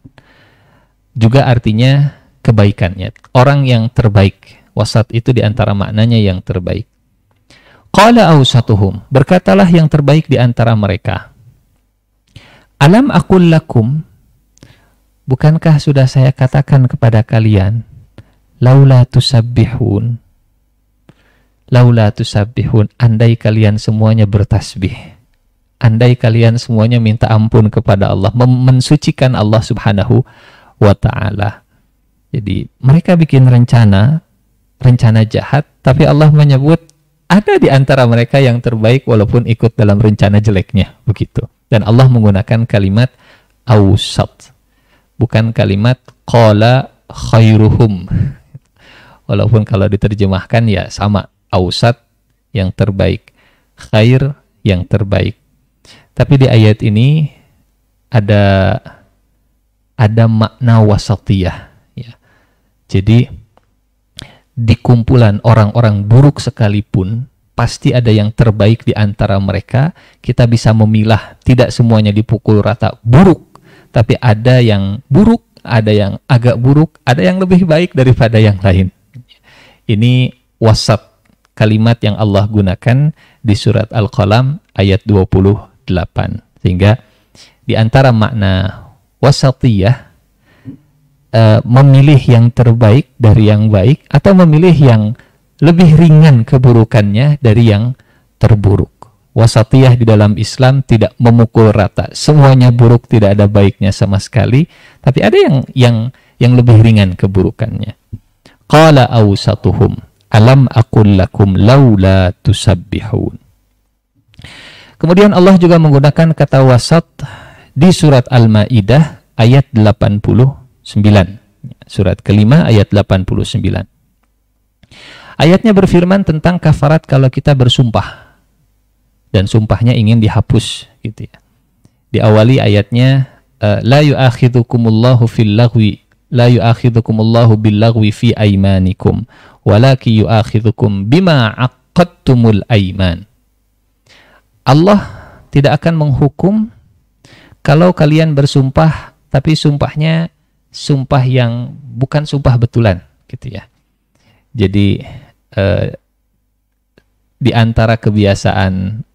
juga artinya kebaikannya. Orang yang terbaik. Wasat itu di antara maknanya yang terbaik. Qala awsatuhum, berkatalah yang terbaik di antara mereka. Alam akul lakum, bukankah sudah saya katakan kepada kalian, laula tusabbihun, laula tusabbihun andai kalian semuanya bertasbih andai kalian semuanya minta ampun kepada Allah mensucikan Allah Subhanahu wa taala jadi mereka bikin rencana rencana jahat tapi Allah menyebut ada di antara mereka yang terbaik walaupun ikut dalam rencana jeleknya begitu dan Allah menggunakan kalimat ausat bukan kalimat qala khairuhum walaupun kalau diterjemahkan ya sama ausat yang terbaik, khair yang terbaik. Tapi di ayat ini ada ada makna wasatiyah ya. Jadi di kumpulan orang-orang buruk sekalipun pasti ada yang terbaik di antara mereka. Kita bisa memilah, tidak semuanya dipukul rata buruk, tapi ada yang buruk, ada yang agak buruk, ada yang lebih baik daripada yang lain. Ini wasat kalimat yang Allah gunakan di surat Al-Qalam ayat 28. Sehingga di antara makna wasatiyah e, memilih yang terbaik dari yang baik atau memilih yang lebih ringan keburukannya dari yang terburuk. Wasatiyah di dalam Islam tidak memukul rata. Semuanya buruk, tidak ada baiknya sama sekali, tapi ada yang yang yang lebih ringan keburukannya. Qala awsatuhum alam akul lakum laula tusabbihun. Kemudian Allah juga menggunakan kata wasat di surat Al-Maidah ayat 89. Surat kelima ayat 89. Ayatnya berfirman tentang kafarat kalau kita bersumpah dan sumpahnya ingin dihapus gitu ya. Diawali ayatnya eh, la yu'akhidhukumullahu fil lagwi la الله billagwi fi aymanikum walaki yu'akhidhukum bima عقدتم aiman. Allah tidak akan menghukum kalau kalian bersumpah tapi sumpahnya sumpah yang bukan sumpah betulan gitu ya. Jadi eh, di antara kebiasaan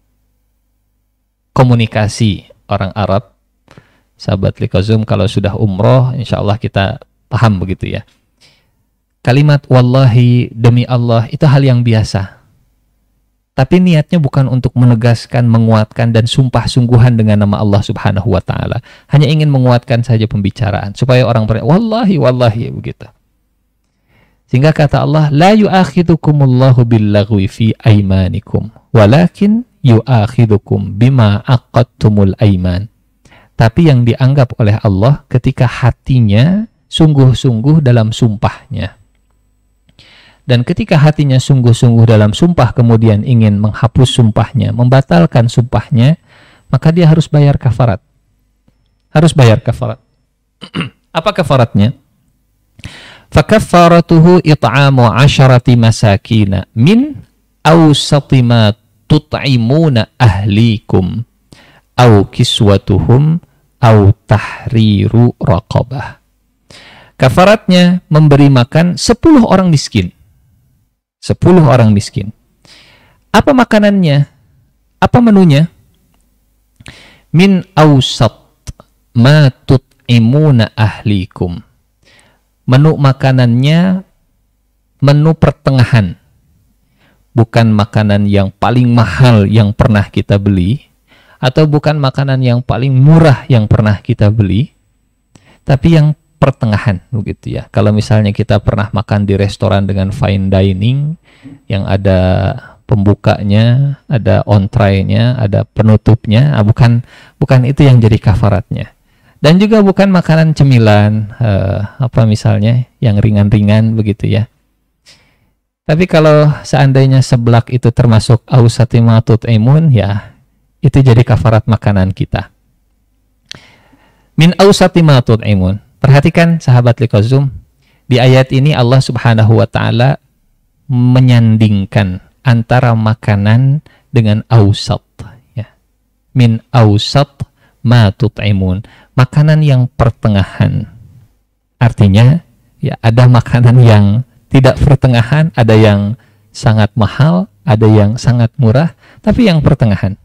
komunikasi orang Arab sahabat Likozum kalau sudah umroh insya Allah kita paham begitu ya. Kalimat wallahi demi Allah itu hal yang biasa. Tapi niatnya bukan untuk menegaskan, menguatkan dan sumpah sungguhan dengan nama Allah Subhanahu wa taala. Hanya ingin menguatkan saja pembicaraan supaya orang percaya wallahi wallahi begitu. Sehingga kata Allah, لا la الله باللغو في aimanikum, ولكن yu'akhidhukum بما أقدتم aiman. Tapi yang dianggap oleh Allah ketika hatinya sungguh-sungguh dalam sumpahnya. Dan ketika hatinya sungguh-sungguh dalam sumpah kemudian ingin menghapus sumpahnya, membatalkan sumpahnya, maka dia harus bayar kafarat. Harus bayar kafarat. Apa kafaratnya? Fakafaratuhu it'amu asharati masakina min awsati ma tut'imuna ahlikum au kiswatuhum au tahriru raqabah. Kafaratnya memberi makan 10 orang miskin. 10 orang miskin. Apa makanannya? Apa menunya? Min awsat ma tut'imuna ahlikum. Menu makanannya menu pertengahan. Bukan makanan yang paling mahal yang pernah kita beli atau bukan makanan yang paling murah yang pernah kita beli, tapi yang pertengahan begitu ya. Kalau misalnya kita pernah makan di restoran dengan fine dining yang ada pembukanya, ada ontrainya, ada penutupnya, nah, bukan bukan itu yang jadi kafaratnya. Dan juga bukan makanan cemilan eh, apa misalnya yang ringan-ringan begitu ya. Tapi kalau seandainya seblak itu termasuk ausatimatut imun ya itu jadi kafarat makanan kita. Min ausatimatut imun Perhatikan sahabat Likozum, di ayat ini Allah Subhanahu wa taala menyandingkan antara makanan dengan ausat ya. Min ausat ma tut'imun, makanan yang pertengahan. Artinya ya ada makanan yang tidak pertengahan, ada yang sangat mahal, ada yang sangat murah, tapi yang pertengahan.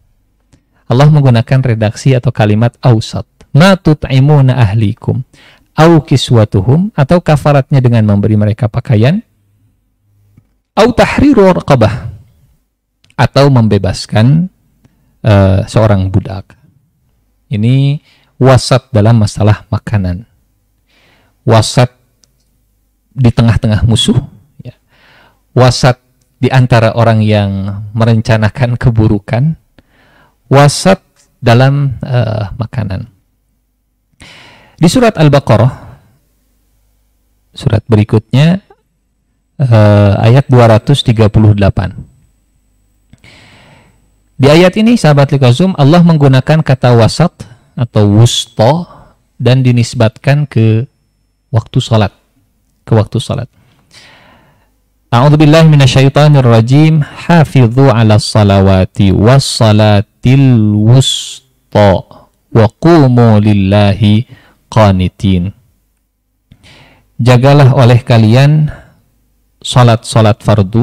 Allah menggunakan redaksi atau kalimat ausat. Ma tut'imuna ahlikum au kiswatuhum atau kafaratnya dengan memberi mereka pakaian au tahriru raqabah atau membebaskan uh, seorang budak. Ini wasat dalam masalah makanan. Wasat di tengah-tengah musuh, ya. wasat di antara orang yang merencanakan keburukan, wasat dalam uh, makanan. Di surat Al-Baqarah, surat berikutnya, eh, ayat 238. Di ayat ini, sahabat Likazum, Allah menggunakan kata wasat atau wusto dan dinisbatkan ke waktu salat. Ke waktu salat. A'udzubillahi rajim Hafidhu 'ala salawati was salatil wusta wa qumu lillahi qanitin. Jagalah oleh kalian salat-salat fardu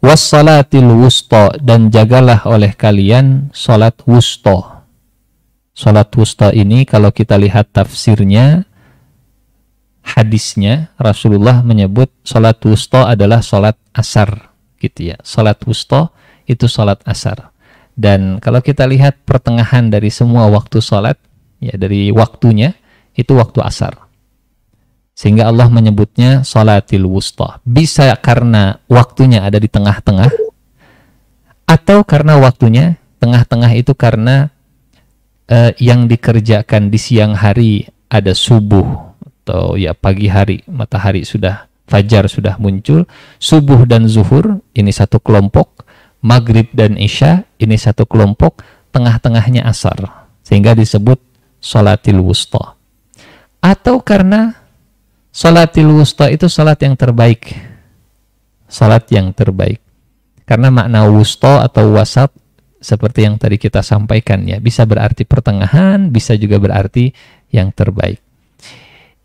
wassalatil wusta dan jagalah oleh kalian salat wusta. Salat wusta ini kalau kita lihat tafsirnya hadisnya Rasulullah menyebut salat wusta adalah salat asar gitu ya. Salat wusta itu salat asar. Dan kalau kita lihat pertengahan dari semua waktu salat ya dari waktunya itu waktu asar sehingga Allah menyebutnya salatil wusta bisa karena waktunya ada di tengah-tengah atau karena waktunya tengah-tengah itu karena eh, yang dikerjakan di siang hari ada subuh atau ya pagi hari matahari sudah fajar sudah muncul subuh dan zuhur ini satu kelompok maghrib dan isya ini satu kelompok tengah-tengahnya asar sehingga disebut salatil wusta. Atau karena salatil wusta itu salat yang terbaik. Salat yang terbaik. Karena makna wusta atau wasat seperti yang tadi kita sampaikan ya, bisa berarti pertengahan, bisa juga berarti yang terbaik.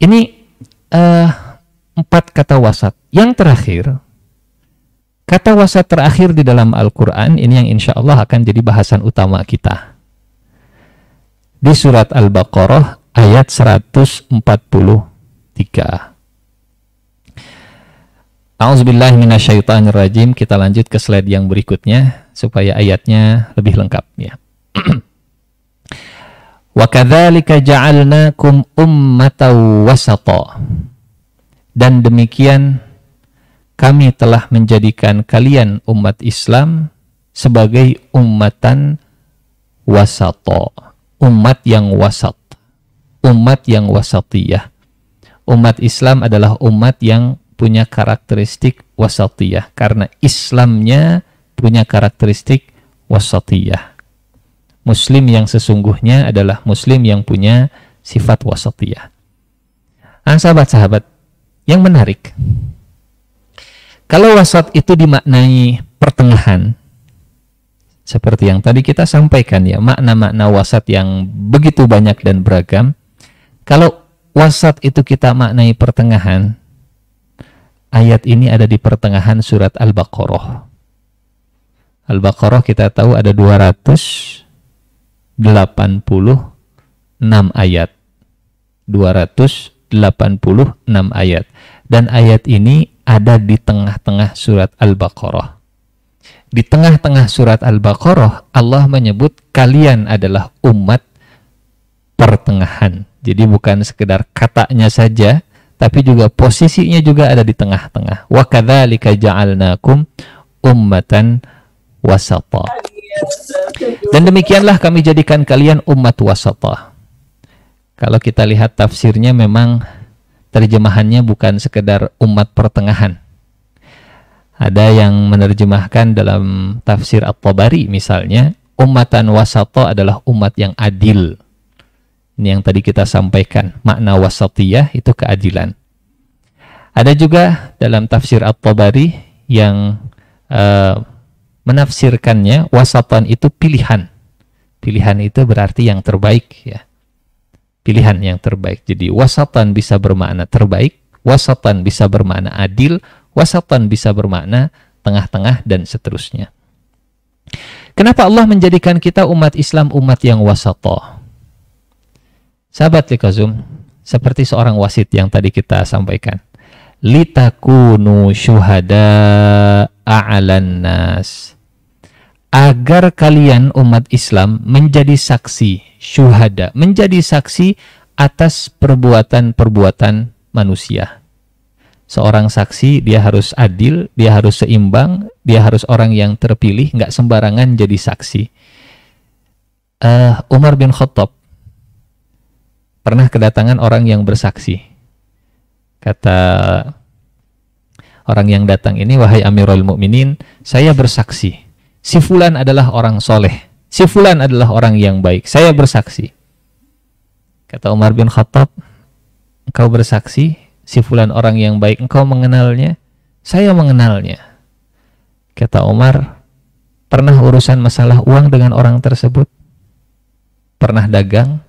Ini uh, empat kata wasat. Yang terakhir, kata wasat terakhir di dalam Al-Quran ini yang insya Allah akan jadi bahasan utama kita di surat Al-Baqarah ayat 143. A'udzubillahi minasyaitonirrajim. Kita lanjut ke slide yang berikutnya supaya ayatnya lebih lengkap ya. Wa kadzalika ja'alnakum ummatan wasata. Dan demikian kami telah menjadikan kalian umat Islam sebagai ummatan wasata umat yang wasat. Umat yang wasatiyah. Umat Islam adalah umat yang punya karakteristik wasatiyah karena Islamnya punya karakteristik wasatiyah. Muslim yang sesungguhnya adalah muslim yang punya sifat wasatiyah. Nah, sahabat-sahabat, yang menarik. Kalau wasat itu dimaknai pertengahan, seperti yang tadi kita sampaikan ya, makna-makna wasat yang begitu banyak dan beragam. Kalau wasat itu kita maknai pertengahan, ayat ini ada di pertengahan surat Al-Baqarah. Al-Baqarah kita tahu ada 286 ayat. 286 ayat. Dan ayat ini ada di tengah-tengah surat Al-Baqarah di tengah-tengah surat Al-Baqarah Allah menyebut kalian adalah umat pertengahan. Jadi bukan sekedar katanya saja, tapi juga posisinya juga ada di tengah-tengah. Wa kadzalika ja'alnakum ummatan wasata. Dan demikianlah kami jadikan kalian umat wasata. Kalau kita lihat tafsirnya memang terjemahannya bukan sekedar umat pertengahan ada yang menerjemahkan dalam tafsir At-Tabari misalnya, umatan wasato adalah umat yang adil. Ini yang tadi kita sampaikan, makna wasatiyah itu keadilan. Ada juga dalam tafsir At-Tabari yang uh, menafsirkannya wasatan itu pilihan. Pilihan itu berarti yang terbaik ya. Pilihan yang terbaik. Jadi wasatan bisa bermakna terbaik, wasatan bisa bermakna adil, Wasatan bisa bermakna tengah-tengah dan seterusnya. Kenapa Allah menjadikan kita umat Islam umat yang wasatoh? Sahabat Likazum, seperti seorang wasit yang tadi kita sampaikan. Litakunu syuhada a'lan nas. Agar kalian umat Islam menjadi saksi, syuhada, menjadi saksi atas perbuatan-perbuatan manusia seorang saksi dia harus adil, dia harus seimbang, dia harus orang yang terpilih, nggak sembarangan jadi saksi. Uh, Umar bin Khattab pernah kedatangan orang yang bersaksi. Kata orang yang datang ini, wahai Amirul Mukminin, saya bersaksi. Si Fulan adalah orang soleh. Si Fulan adalah orang yang baik. Saya bersaksi. Kata Umar bin Khattab, engkau bersaksi, si fulan orang yang baik engkau mengenalnya saya mengenalnya kata Umar pernah urusan masalah uang dengan orang tersebut pernah dagang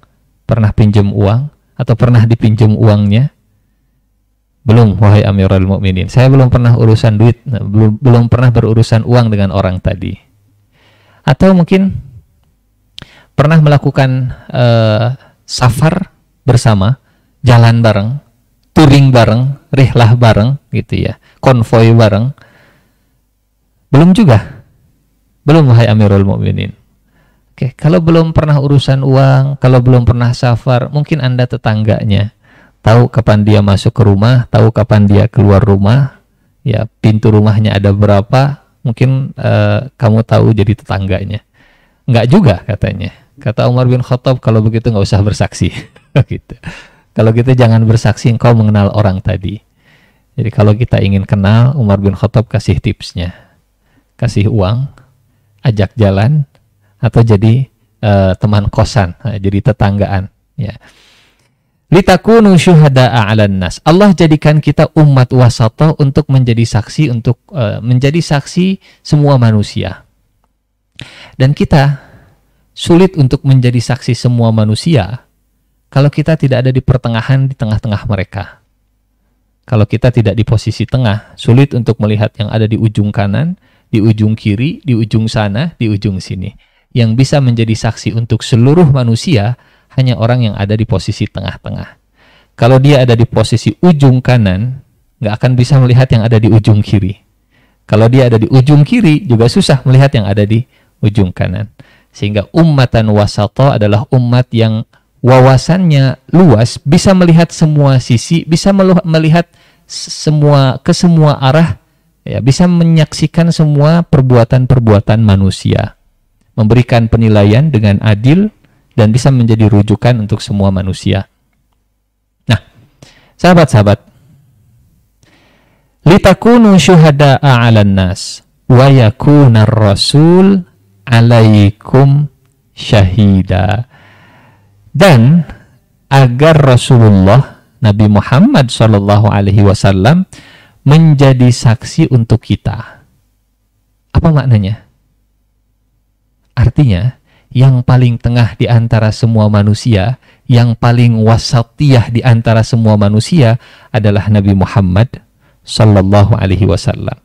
pernah pinjam uang atau pernah dipinjam uangnya belum wahai Amirul Mukminin saya belum pernah urusan duit belum belum pernah berurusan uang dengan orang tadi atau mungkin pernah melakukan uh, safar bersama jalan bareng touring bareng, rihlah bareng gitu ya, konvoy bareng. Belum juga. Belum wahai Amirul Mukminin. Oke, kalau belum pernah urusan uang, kalau belum pernah safar, mungkin Anda tetangganya. Tahu kapan dia masuk ke rumah, tahu kapan dia keluar rumah, ya pintu rumahnya ada berapa, mungkin eh, kamu tahu jadi tetangganya. Enggak juga katanya. Kata Umar bin Khattab kalau begitu nggak usah bersaksi. gitu. Kalau gitu jangan bersaksi engkau mengenal orang tadi. Jadi kalau kita ingin kenal, Umar bin Khattab kasih tipsnya. Kasih uang, ajak jalan, atau jadi uh, teman kosan, eh, jadi tetanggaan. Ya. Litakunu syuhada'a 'alan nas. Allah jadikan kita umat wasata untuk menjadi saksi untuk uh, menjadi saksi semua manusia. Dan kita sulit untuk menjadi saksi semua manusia kalau kita tidak ada di pertengahan, di tengah-tengah mereka. Kalau kita tidak di posisi tengah, sulit untuk melihat yang ada di ujung kanan, di ujung kiri, di ujung sana, di ujung sini. Yang bisa menjadi saksi untuk seluruh manusia hanya orang yang ada di posisi tengah-tengah. Kalau dia ada di posisi ujung kanan, nggak akan bisa melihat yang ada di ujung kiri. Kalau dia ada di ujung kiri, juga susah melihat yang ada di ujung kanan. Sehingga ummatan wasato adalah umat yang wawasannya luas, bisa melihat semua sisi, bisa melihat semua ke semua arah, ya, bisa menyaksikan semua perbuatan-perbuatan manusia, memberikan penilaian dengan adil dan bisa menjadi rujukan untuk semua manusia. Nah, sahabat-sahabat, litakunu syuhada'a 'alan nas wa yakuna rasul 'alaikum syahida dan agar Rasulullah Nabi Muhammad Shallallahu Alaihi Wasallam menjadi saksi untuk kita. Apa maknanya? Artinya, yang paling tengah di antara semua manusia, yang paling wasatiyah di antara semua manusia adalah Nabi Muhammad Shallallahu Alaihi Wasallam.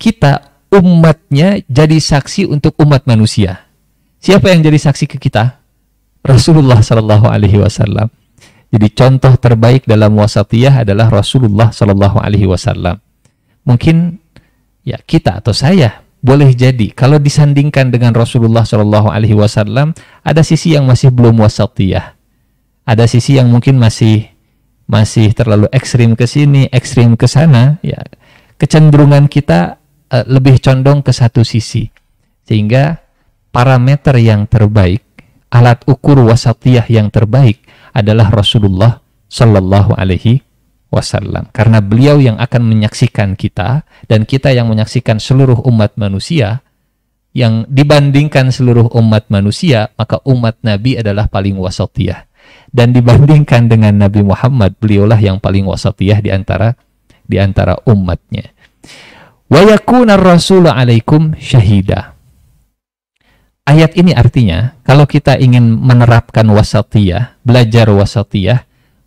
Kita umatnya jadi saksi untuk umat manusia. Siapa yang jadi saksi ke kita? Rasulullah Shallallahu Alaihi Wasallam. Jadi contoh terbaik dalam wasatiyah adalah Rasulullah Shallallahu Alaihi Wasallam. Mungkin ya kita atau saya boleh jadi kalau disandingkan dengan Rasulullah Shallallahu Alaihi Wasallam ada sisi yang masih belum wasatiyah, ada sisi yang mungkin masih masih terlalu ekstrim ke sini, ekstrim ke sana. Ya kecenderungan kita eh, lebih condong ke satu sisi sehingga parameter yang terbaik alat ukur wasatiyah yang terbaik adalah Rasulullah Shallallahu Alaihi Wasallam karena beliau yang akan menyaksikan kita dan kita yang menyaksikan seluruh umat manusia yang dibandingkan seluruh umat manusia maka umat Nabi adalah paling wasatiyah dan dibandingkan dengan Nabi Muhammad beliaulah yang paling wasatiyah di antara umatnya wa yakuna rasulu alaikum syahidah Ayat ini artinya, kalau kita ingin menerapkan wasatiyah, belajar wasatiyah,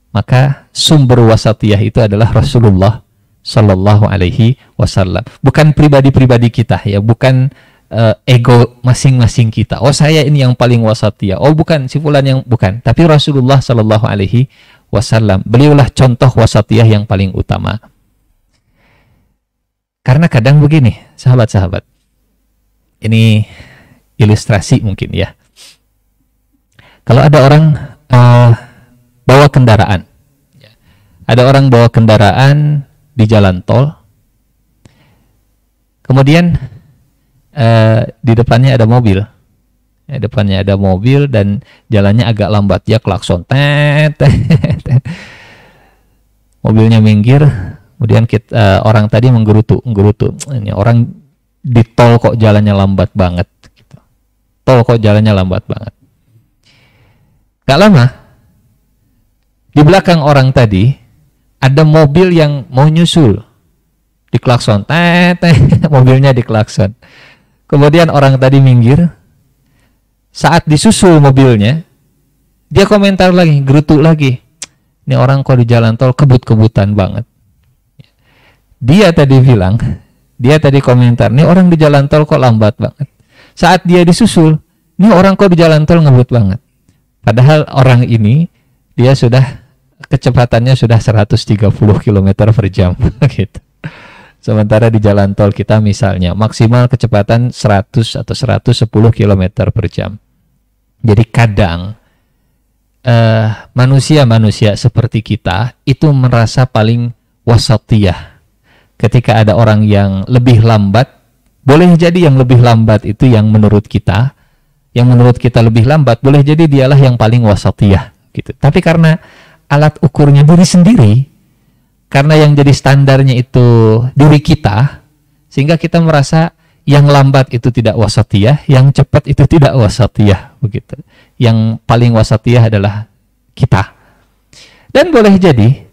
maka sumber wasatiyah itu adalah Rasulullah Shallallahu Alaihi Wasallam. Bukan pribadi-pribadi kita ya, bukan uh, ego masing-masing kita. Oh saya ini yang paling wasatiyah. Oh bukan si fulan yang bukan, tapi Rasulullah Shallallahu Alaihi Wasallam. Beliaulah contoh wasatiyah yang paling utama. Karena kadang begini, sahabat-sahabat, ini ilustrasi mungkin ya. Kalau ada orang uh, bawa kendaraan, ya. ada orang bawa kendaraan di jalan tol, kemudian uh, di depannya ada mobil, ya, depannya ada mobil dan jalannya agak lambat ya klakson tet, mobilnya minggir, kemudian kita, uh, eh, orang tadi menggerutu, menggerutu, ini orang di tol kok jalannya lambat banget Tol kok jalannya lambat banget. Gak lama, di belakang orang tadi ada mobil yang mau nyusul di klakson, mobilnya di klakson. Kemudian orang tadi minggir, saat disusul mobilnya, dia komentar lagi, gerutu lagi. Ini orang kok di jalan tol kebut-kebutan banget. Dia tadi bilang, dia tadi komentar, ini orang di jalan tol kok lambat banget saat dia disusul, ini orang kok di jalan tol ngebut banget. Padahal orang ini dia sudah kecepatannya sudah 130 km per jam gitu. Sementara di jalan tol kita misalnya maksimal kecepatan 100 atau 110 km per jam. Jadi kadang eh, manusia-manusia uh, seperti kita itu merasa paling wasatiyah. Ketika ada orang yang lebih lambat, boleh jadi yang lebih lambat itu yang menurut kita, yang menurut kita lebih lambat, boleh jadi dialah yang paling wasatiyah gitu. Tapi karena alat ukurnya diri sendiri, karena yang jadi standarnya itu diri kita, sehingga kita merasa yang lambat itu tidak wasatiyah, yang cepat itu tidak wasatiyah begitu. Yang paling wasatiyah adalah kita. Dan boleh jadi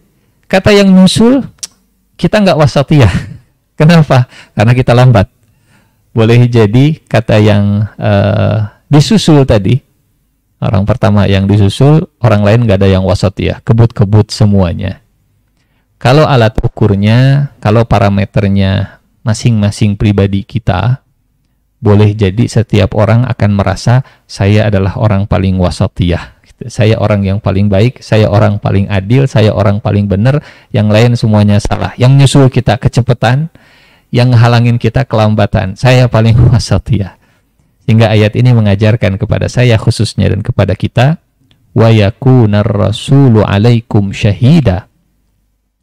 kata yang nyusul kita nggak wasatiyah. Kenapa? Karena kita lambat boleh jadi kata yang uh, disusul tadi orang pertama yang disusul orang lain nggak ada yang ya kebut-kebut semuanya kalau alat ukurnya kalau parameternya masing-masing pribadi kita boleh jadi setiap orang akan merasa saya adalah orang paling wasatiyah saya orang yang paling baik, saya orang paling adil, saya orang paling benar, yang lain semuanya salah. Yang nyusul kita kecepatan, yang menghalangin kita kelambatan. Saya paling wasatiyah. Sehingga ayat ini mengajarkan kepada saya khususnya dan kepada kita wa yakuna rasulu alaikum syahida.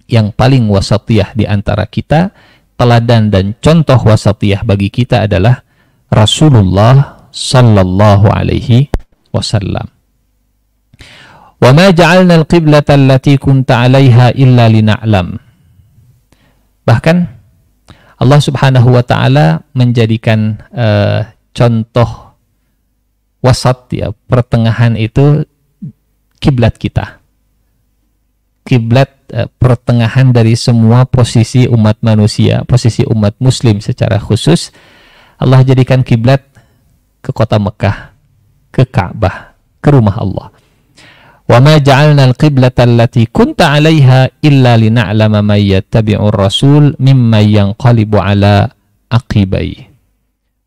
Yang paling wasatiyah di antara kita, teladan dan contoh wasatiyah bagi kita adalah Rasulullah sallallahu alaihi wasallam. وَمَا al الْقِبْلَةَ الَّتِي كُنْتَ عَلَيْهَا illa lina'lam. Bahkan Allah Subhanahu wa taala menjadikan uh, contoh wasat ya, pertengahan itu kiblat kita. Kiblat uh, pertengahan dari semua posisi umat manusia, posisi umat muslim secara khusus Allah jadikan kiblat ke kota Mekah, ke Ka'bah, ke rumah Allah. Wa ma ja'alna al-qiblata allati kunta 'alaiha illa lina'lama may yattabi'ur rasul mimman yanqalibu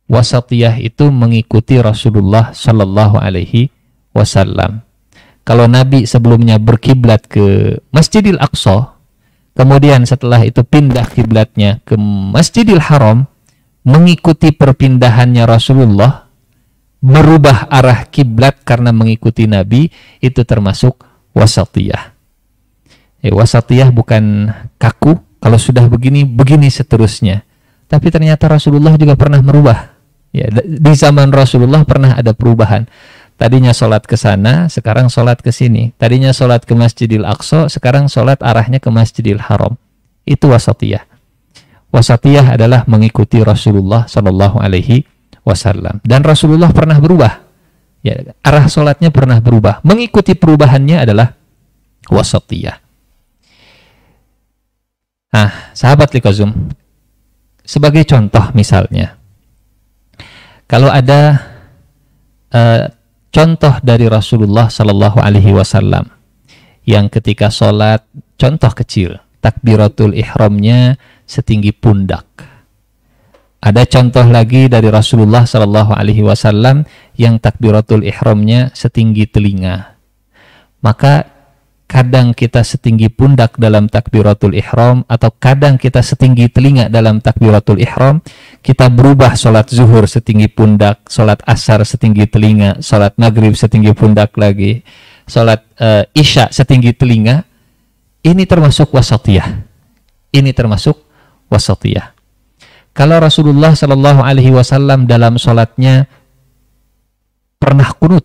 Wasatiyah itu mengikuti Rasulullah Shallallahu alaihi wasallam. Kalau Nabi sebelumnya berkiblat ke Masjidil Aqsa, kemudian setelah itu pindah kiblatnya ke Masjidil Haram, mengikuti perpindahannya Rasulullah merubah arah kiblat karena mengikuti Nabi itu termasuk wasatiyah. Ya, wasatiyah bukan kaku, kalau sudah begini, begini seterusnya. Tapi ternyata Rasulullah juga pernah merubah. Ya, di zaman Rasulullah pernah ada perubahan. Tadinya sholat ke sana, sekarang sholat ke sini. Tadinya sholat ke Masjidil Aqsa, sekarang sholat arahnya ke Masjidil Haram. Itu wasatiyah. Wasatiyah adalah mengikuti Rasulullah Shallallahu Alaihi wasallam. Dan Rasulullah pernah berubah. Ya, arah solatnya pernah berubah. Mengikuti perubahannya adalah wasatiyah. Nah, sahabat Likozum, sebagai contoh misalnya, kalau ada uh, contoh dari Rasulullah Shallallahu Alaihi Wasallam yang ketika sholat, contoh kecil, takbiratul ihramnya setinggi pundak ada contoh lagi dari Rasulullah Shallallahu Alaihi Wasallam yang takbiratul ihramnya setinggi telinga. Maka kadang kita setinggi pundak dalam takbiratul ihram atau kadang kita setinggi telinga dalam takbiratul ihram, kita berubah sholat zuhur setinggi pundak, sholat asar setinggi telinga, sholat maghrib setinggi pundak lagi, sholat uh, eh, isya setinggi telinga. Ini termasuk wasatiyah. Ini termasuk wasatiyah. Kalau Rasulullah Shallallahu Alaihi Wasallam dalam sholatnya pernah kunut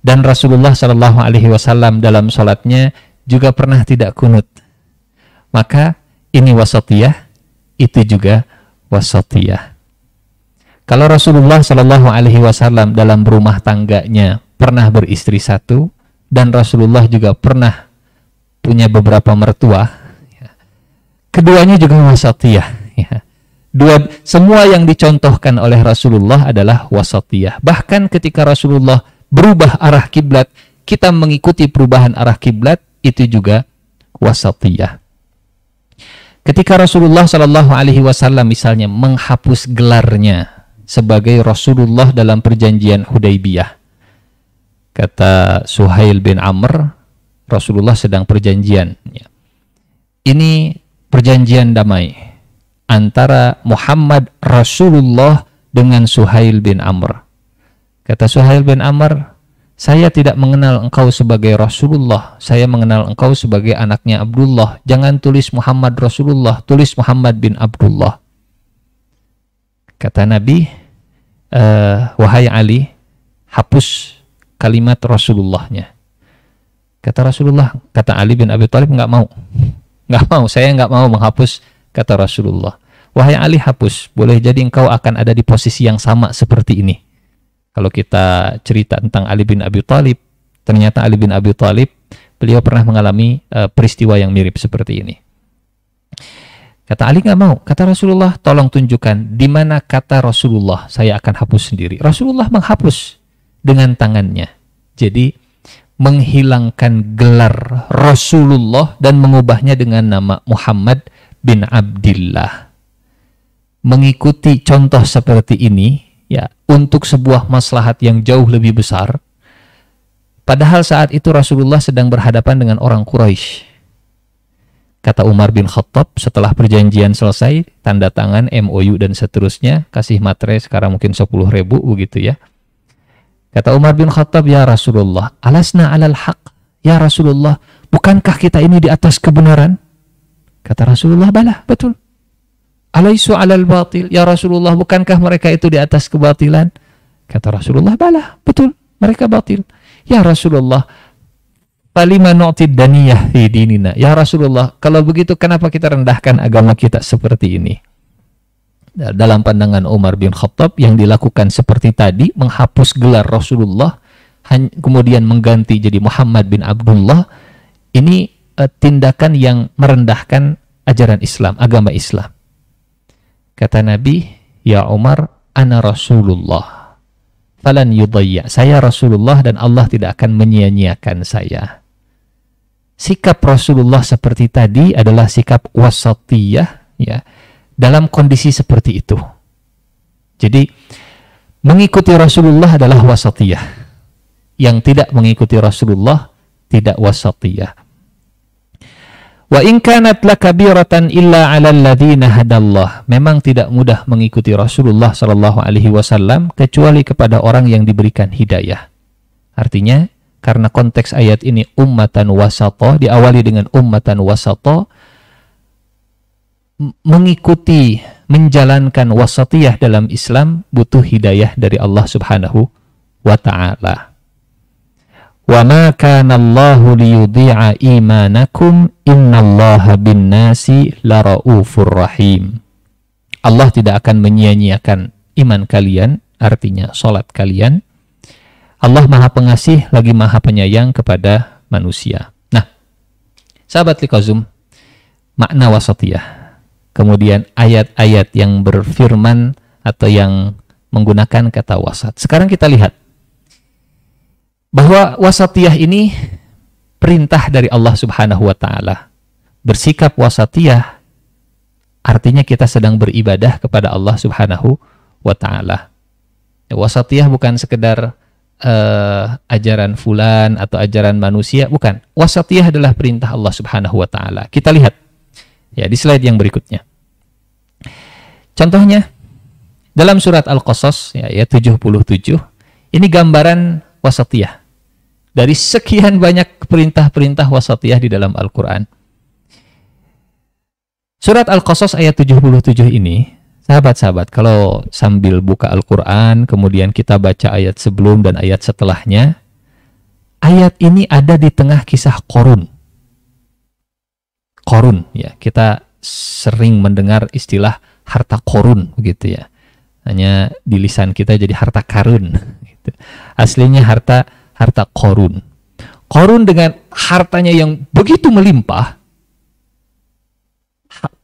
dan Rasulullah Shallallahu Alaihi Wasallam dalam sholatnya juga pernah tidak kunut, maka ini wasatiyah, itu juga wasatiyah. Kalau Rasulullah Shallallahu Alaihi Wasallam dalam rumah tangganya pernah beristri satu dan Rasulullah juga pernah punya beberapa mertua, ya, keduanya juga wasatiyah ya. Dua, semua yang dicontohkan oleh Rasulullah adalah wasatiyah. Bahkan ketika Rasulullah berubah arah kiblat, kita mengikuti perubahan arah kiblat itu juga wasatiyah. Ketika Rasulullah Shallallahu Alaihi Wasallam misalnya menghapus gelarnya sebagai Rasulullah dalam perjanjian Hudaybiyah, kata Suhail bin Amr, Rasulullah sedang perjanjian. Ini perjanjian damai antara Muhammad Rasulullah dengan Suhail bin Amr. Kata Suhail bin Amr, saya tidak mengenal engkau sebagai Rasulullah, saya mengenal engkau sebagai anaknya Abdullah. Jangan tulis Muhammad Rasulullah, tulis Muhammad bin Abdullah. Kata Nabi, uh, wahai Ali, hapus kalimat Rasulullahnya. Kata Rasulullah, kata Ali bin Abi Thalib nggak mau, nggak mau, saya nggak mau menghapus kata Rasulullah. Wahai Ali hapus, boleh jadi engkau akan ada di posisi yang sama seperti ini. Kalau kita cerita tentang Ali bin Abi Thalib, ternyata Ali bin Abi Thalib beliau pernah mengalami uh, peristiwa yang mirip seperti ini. Kata Ali nggak mau. Kata Rasulullah, tolong tunjukkan di mana kata Rasulullah saya akan hapus sendiri. Rasulullah menghapus dengan tangannya. Jadi menghilangkan gelar Rasulullah dan mengubahnya dengan nama Muhammad bin Abdullah mengikuti contoh seperti ini ya untuk sebuah maslahat yang jauh lebih besar padahal saat itu Rasulullah sedang berhadapan dengan orang Quraisy kata Umar bin Khattab setelah perjanjian selesai tanda tangan MOU dan seterusnya kasih materai sekarang mungkin 10 ribu begitu ya kata Umar bin Khattab ya Rasulullah alasna alal haq ya Rasulullah bukankah kita ini di atas kebenaran kata Rasulullah bala betul alaisu alal batil ya Rasulullah bukankah mereka itu di atas kebatilan kata Rasulullah bala betul mereka batil ya Rasulullah Palima nu'tid daniyah fi dinina. Ya Rasulullah, kalau begitu kenapa kita rendahkan agama kita seperti ini? dalam pandangan Umar bin Khattab yang dilakukan seperti tadi menghapus gelar Rasulullah kemudian mengganti jadi Muhammad bin Abdullah ini eh, tindakan yang merendahkan ajaran Islam, agama Islam. Kata Nabi, "Ya Umar, ana Rasulullah. Falan yudaya Saya Rasulullah dan Allah tidak akan menyia-nyiakan saya." Sikap Rasulullah seperti tadi adalah sikap wasatiyah ya, dalam kondisi seperti itu. Jadi mengikuti Rasulullah adalah wasatiyah. Yang tidak mengikuti Rasulullah tidak wasatiyah. Wa in kanat lakabiratan illa 'alal ladzina hadallah. Memang tidak mudah mengikuti Rasulullah sallallahu alaihi wasallam kecuali kepada orang yang diberikan hidayah. Artinya, karena konteks ayat ini ummatan wasata, diawali dengan ummatan wasata mengikuti menjalankan wasatiyah dalam Islam butuh hidayah dari Allah Subhanahu wa taala. وَمَا كَانَ اللَّهُ لِيُضِيعَ إِيمَانَكُمْ إِنَّ اللَّهَ binnasi laraufur rahim. Allah tidak akan menyia-nyiakan iman kalian, artinya sholat kalian. Allah Maha Pengasih lagi Maha Penyayang kepada manusia. Nah, sahabat Likozum, makna wasatiyah. Kemudian ayat-ayat yang berfirman atau yang menggunakan kata wasat. Sekarang kita lihat bahwa wasatiyah ini perintah dari Allah Subhanahu wa taala. Bersikap wasatiyah artinya kita sedang beribadah kepada Allah Subhanahu wa taala. Ya, wasatiyah bukan sekedar uh, ajaran fulan atau ajaran manusia, bukan. Wasatiyah adalah perintah Allah Subhanahu wa taala. Kita lihat ya di slide yang berikutnya. Contohnya dalam surat Al-Qasas ya, ya 77 ini gambaran wasatiyah dari sekian banyak perintah-perintah wasatiyah di dalam Al-Quran. Surat Al-Qasas ayat 77 ini, sahabat-sahabat, kalau sambil buka Al-Quran, kemudian kita baca ayat sebelum dan ayat setelahnya, ayat ini ada di tengah kisah korun. Korun, ya, kita sering mendengar istilah harta korun, gitu ya. Hanya di lisan kita jadi harta karun. Gitu. Aslinya harta harta korun. Korun dengan hartanya yang begitu melimpah,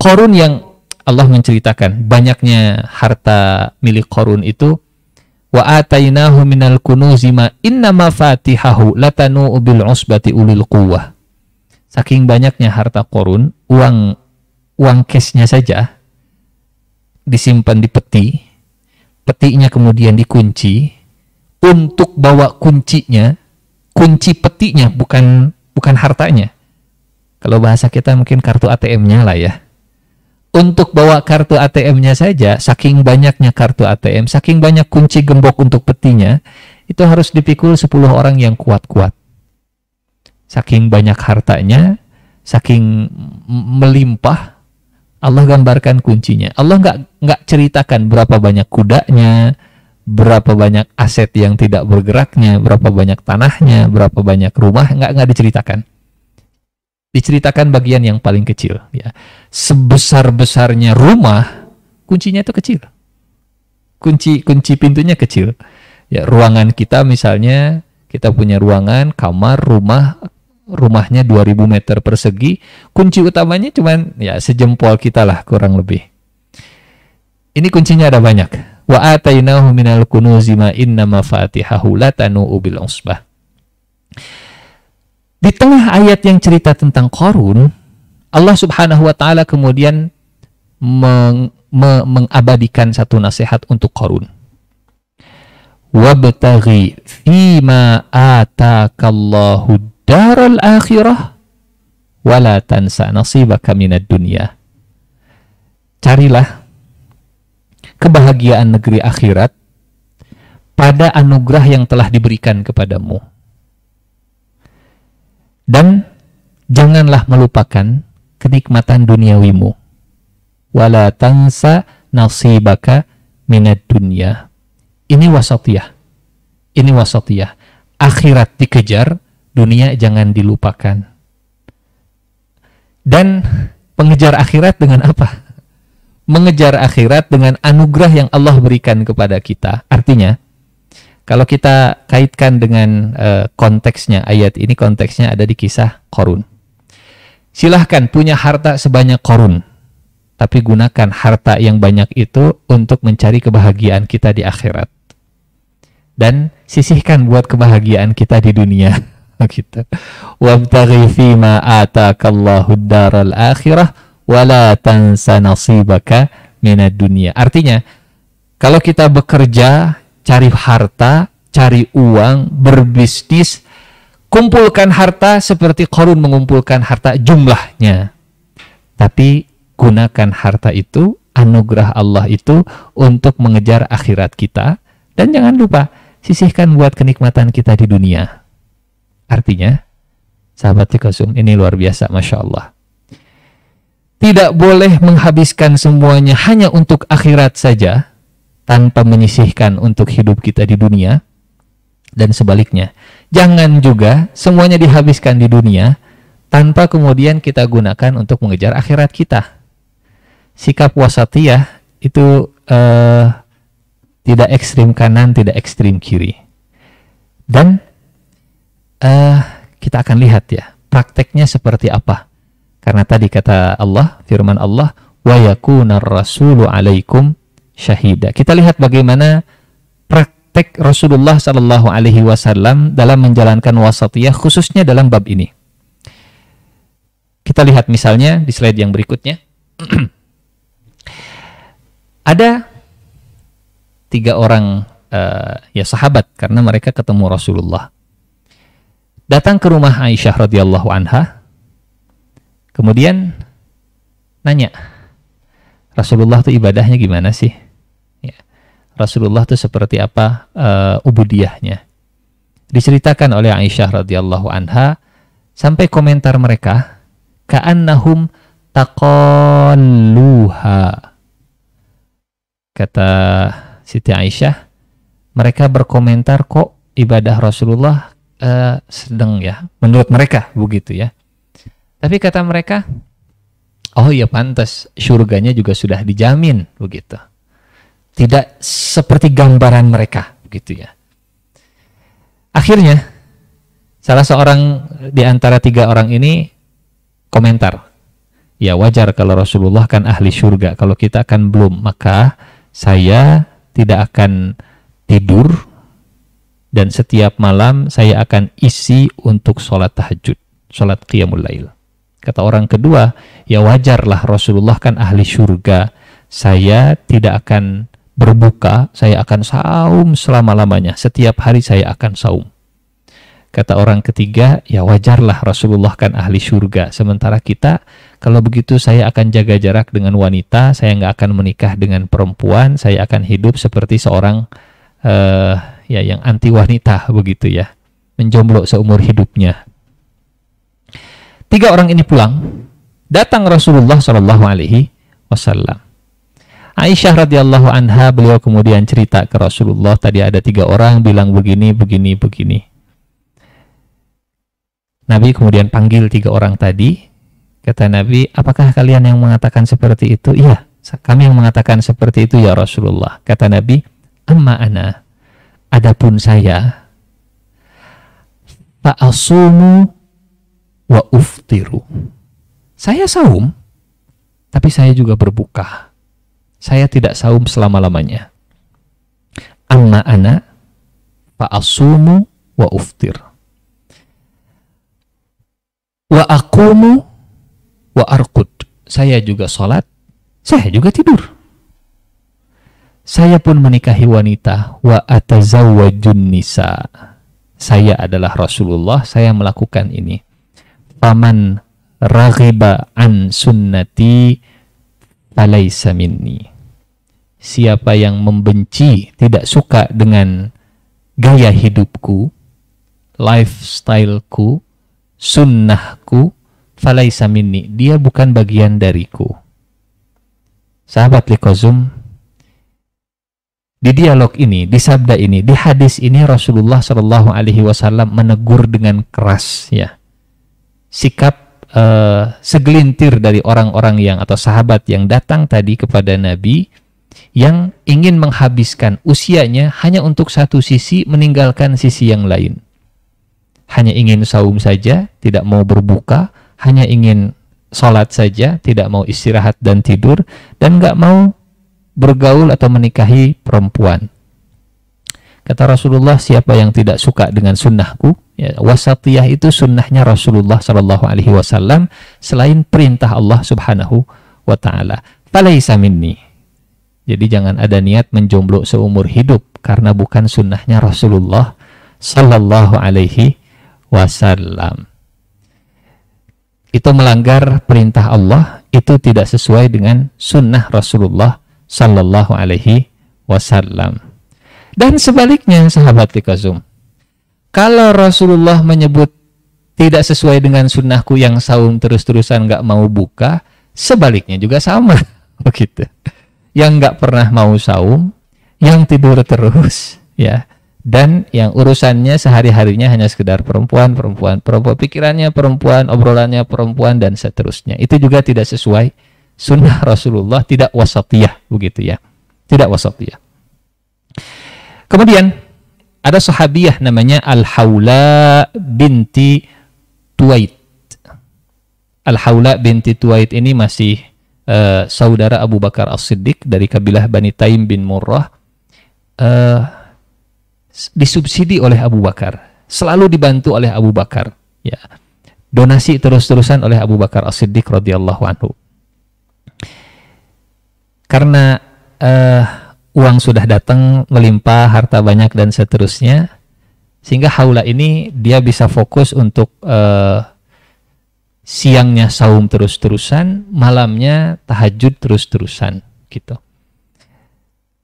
korun yang Allah menceritakan banyaknya harta milik korun itu wa atainahu minal kunuzi ma inna mafatihahu latanu bil usbati ulil quwwah saking banyaknya harta korun uang uang cashnya saja disimpan di peti petinya kemudian dikunci untuk bawa kuncinya, kunci petinya bukan bukan hartanya. Kalau bahasa kita mungkin kartu ATM-nya lah ya. Untuk bawa kartu ATM-nya saja, saking banyaknya kartu ATM, saking banyak kunci gembok untuk petinya, itu harus dipikul 10 orang yang kuat-kuat. Saking banyak hartanya, saking melimpah, Allah gambarkan kuncinya. Allah nggak nggak ceritakan berapa banyak kudanya, berapa banyak aset yang tidak bergeraknya, berapa banyak tanahnya, berapa banyak rumah, nggak nggak diceritakan. Diceritakan bagian yang paling kecil. Ya. Sebesar besarnya rumah, kuncinya itu kecil. Kunci kunci pintunya kecil. Ya, ruangan kita misalnya kita punya ruangan, kamar, rumah, rumahnya 2000 meter persegi, kunci utamanya cuman ya sejempol kita lah kurang lebih. Ini kuncinya ada banyak wa atainahu minal kunuzi ma inna mafatihahu latanu ubil usbah. Di tengah ayat yang cerita tentang korun Allah Subhanahu wa taala kemudian meng, me, mengabadikan satu nasihat untuk Qarun. Wabtaghi ma atakallahu daral akhirah wala tansa nasibaka minad dunya. Carilah kebahagiaan negeri akhirat pada anugerah yang telah diberikan kepadamu. Dan janganlah melupakan kenikmatan duniawimu. Wala tansa nasibaka minat dunia. Ini wasatiyah. Ini wasatiyah. Akhirat dikejar, dunia jangan dilupakan. Dan pengejar akhirat dengan apa? mengejar akhirat dengan anugerah yang Allah berikan kepada kita. Artinya, kalau kita kaitkan dengan e, konteksnya ayat ini, konteksnya ada di kisah korun. Silahkan punya harta sebanyak korun, tapi gunakan harta yang banyak itu untuk mencari kebahagiaan kita di akhirat. Dan sisihkan buat kebahagiaan kita di dunia gitu. Wabtaghi fima atakallahu daral akhirah wala tansa nasibaka minad dunia. Artinya, kalau kita bekerja, cari harta, cari uang, berbisnis, kumpulkan harta seperti korun mengumpulkan harta jumlahnya. Tapi gunakan harta itu, anugerah Allah itu untuk mengejar akhirat kita. Dan jangan lupa, sisihkan buat kenikmatan kita di dunia. Artinya, sahabat Tikosum, ini luar biasa, Masya Allah tidak boleh menghabiskan semuanya hanya untuk akhirat saja tanpa menyisihkan untuk hidup kita di dunia dan sebaliknya. Jangan juga semuanya dihabiskan di dunia tanpa kemudian kita gunakan untuk mengejar akhirat kita. Sikap wasatiyah itu eh, tidak ekstrim kanan, tidak ekstrim kiri. Dan eh, kita akan lihat ya prakteknya seperti apa karena tadi kata Allah, firman Allah, wa yakuna rasulu alaikum syahida. Kita lihat bagaimana praktek Rasulullah Shallallahu alaihi wasallam dalam menjalankan wasatiyah khususnya dalam bab ini. Kita lihat misalnya di slide yang berikutnya. Ada tiga orang uh, ya sahabat karena mereka ketemu Rasulullah. Datang ke rumah Aisyah radhiyallahu anha Kemudian nanya, Rasulullah tuh ibadahnya gimana sih? Ya. Rasulullah tuh seperti apa uh, ubudiahnya? Diceritakan oleh Aisyah radhiyallahu anha sampai komentar mereka, ka'annahum taqalluha. Kata Siti Aisyah, mereka berkomentar kok ibadah Rasulullah uh, sedang ya, menurut mereka begitu ya. Tapi kata mereka, oh ya pantas, surganya juga sudah dijamin begitu. Tidak seperti gambaran mereka begitu ya. Akhirnya salah seorang di antara tiga orang ini komentar, ya wajar kalau Rasulullah kan ahli surga, kalau kita kan belum, maka saya tidak akan tidur dan setiap malam saya akan isi untuk sholat tahajud, sholat qiyamul lail. Kata orang kedua, ya wajarlah Rasulullah kan ahli surga. Saya tidak akan berbuka, saya akan saum selama-lamanya. Setiap hari saya akan saum. Kata orang ketiga, ya wajarlah Rasulullah kan ahli surga. Sementara kita, kalau begitu saya akan jaga jarak dengan wanita, saya nggak akan menikah dengan perempuan, saya akan hidup seperti seorang uh, ya yang anti wanita begitu ya, menjomblo seumur hidupnya. Tiga orang ini pulang, datang Rasulullah Shallallahu Alaihi Wasallam. Aisyah radhiyallahu anha beliau kemudian cerita ke Rasulullah tadi ada tiga orang bilang begini begini begini. Nabi kemudian panggil tiga orang tadi. Kata Nabi, apakah kalian yang mengatakan seperti itu? Iya, kami yang mengatakan seperti itu ya Rasulullah. Kata Nabi, amma ana, adapun saya, asumu wa uftiru. Saya saum, tapi saya juga berbuka. Saya tidak saum selama-lamanya. Amma ana asumu wa uftir. Wa akumu wa arkud. Saya juga sholat, saya juga tidur. Saya pun menikahi wanita wa atazawwajun nisa. Saya adalah Rasulullah, saya melakukan ini faman raghiba an sunnati falaisa minni. Siapa yang membenci, tidak suka dengan gaya hidupku, lifestyleku, sunnahku, falaisa minni. Dia bukan bagian dariku. Sahabat Likozum, di dialog ini, di sabda ini, di hadis ini Rasulullah Shallallahu Alaihi Wasallam menegur dengan keras ya sikap uh, segelintir dari orang-orang yang atau sahabat yang datang tadi kepada Nabi yang ingin menghabiskan usianya hanya untuk satu sisi meninggalkan sisi yang lain. Hanya ingin saum saja, tidak mau berbuka, hanya ingin sholat saja, tidak mau istirahat dan tidur, dan nggak mau bergaul atau menikahi perempuan. Kata Rasulullah, siapa yang tidak suka dengan sunnahku? Ya, wasatiyah itu sunnahnya Rasulullah Shallallahu Alaihi Wasallam selain perintah Allah Subhanahu wa Ta'ala. Falaisa minni. Jadi jangan ada niat menjomblo seumur hidup karena bukan sunnahnya Rasulullah Shallallahu Alaihi Wasallam. Itu melanggar perintah Allah, itu tidak sesuai dengan sunnah Rasulullah Shallallahu Alaihi Wasallam. Dan sebaliknya sahabat Kazum, Kalau Rasulullah menyebut tidak sesuai dengan sunnahku yang saum terus-terusan nggak mau buka, sebaliknya juga sama begitu. Yang nggak pernah mau saum, yang tidur terus, ya, dan yang urusannya sehari-harinya hanya sekedar perempuan, perempuan, perempuan, pikirannya perempuan, obrolannya perempuan dan seterusnya. Itu juga tidak sesuai sunnah Rasulullah, tidak wasatiyah begitu ya, tidak wasatiyah. Kemudian ada sahabiah namanya Al-Haula binti Tuwait. Al-Haula binti Tuwait ini masih uh, saudara Abu Bakar As-Siddiq dari kabilah Bani Taim bin Murrah. Uh, disubsidi oleh Abu Bakar, selalu dibantu oleh Abu Bakar, ya. Donasi terus-terusan oleh Abu Bakar As-Siddiq radhiyallahu anhu. Karena uh, uang sudah datang, melimpah, harta banyak dan seterusnya. Sehingga haula ini dia bisa fokus untuk uh, siangnya saum terus-terusan, malamnya tahajud terus-terusan gitu.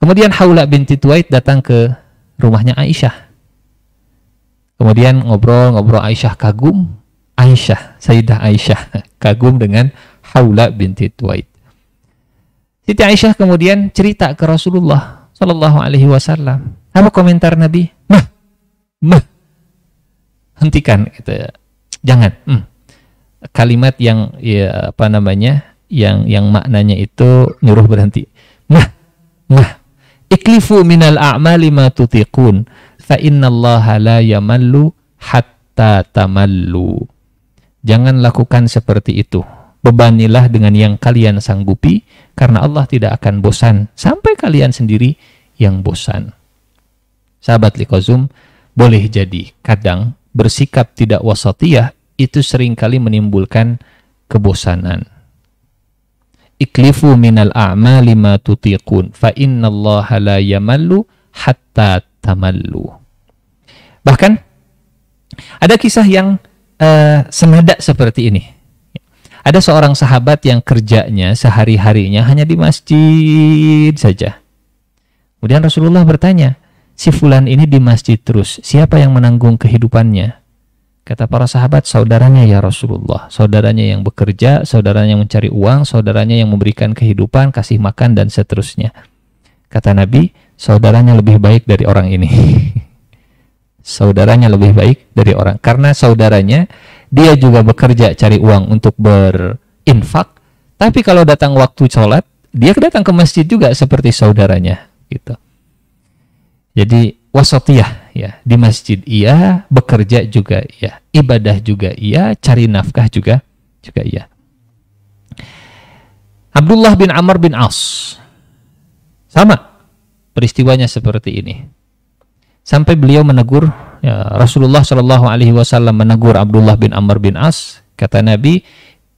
Kemudian Haula binti tuaid datang ke rumahnya Aisyah. Kemudian ngobrol-ngobrol Aisyah kagum, Aisyah, Sayyidah Aisyah kagum dengan Haula binti tuaid Siti Aisyah kemudian cerita ke Rasulullah Shallallahu Alaihi Wasallam. Apa komentar Nabi? Mah, mah, hentikan gitu. Ya. Jangan. Hmm. Kalimat yang ya apa namanya? Yang yang maknanya itu nyuruh berhenti. Mah, mah. Iklifu minal a'mali ma tutiqun fa innallaha la yamallu hatta tamalu. Jangan lakukan seperti itu. Bebanilah dengan yang kalian sanggupi karena Allah tidak akan bosan sampai kalian sendiri yang bosan. Sahabat Likozum, boleh jadi kadang bersikap tidak wasatiyah itu seringkali menimbulkan kebosanan. Iklifu minal a'mali ma tutiqun fa innallaha la yamallu hatta tamallu. Bahkan ada kisah yang uh, eh, senada seperti ini. Ada seorang sahabat yang kerjanya sehari-harinya hanya di masjid saja. Kemudian Rasulullah bertanya, si fulan ini di masjid terus, siapa yang menanggung kehidupannya? Kata para sahabat, saudaranya ya Rasulullah, saudaranya yang bekerja, saudaranya yang mencari uang, saudaranya yang memberikan kehidupan, kasih makan, dan seterusnya. Kata Nabi, saudaranya lebih baik dari orang ini. saudaranya lebih baik dari orang. Karena saudaranya dia juga bekerja cari uang untuk berinfak. Tapi kalau datang waktu sholat, dia datang ke masjid juga seperti saudaranya gitu. Jadi wasatiyah ya di masjid iya, bekerja juga iya, ibadah juga iya, cari nafkah juga juga iya. Abdullah bin Amr bin As sama peristiwanya seperti ini. Sampai beliau menegur Ya, Rasulullah Shallallahu Alaihi Wasallam menegur Abdullah bin Amr bin As, kata Nabi,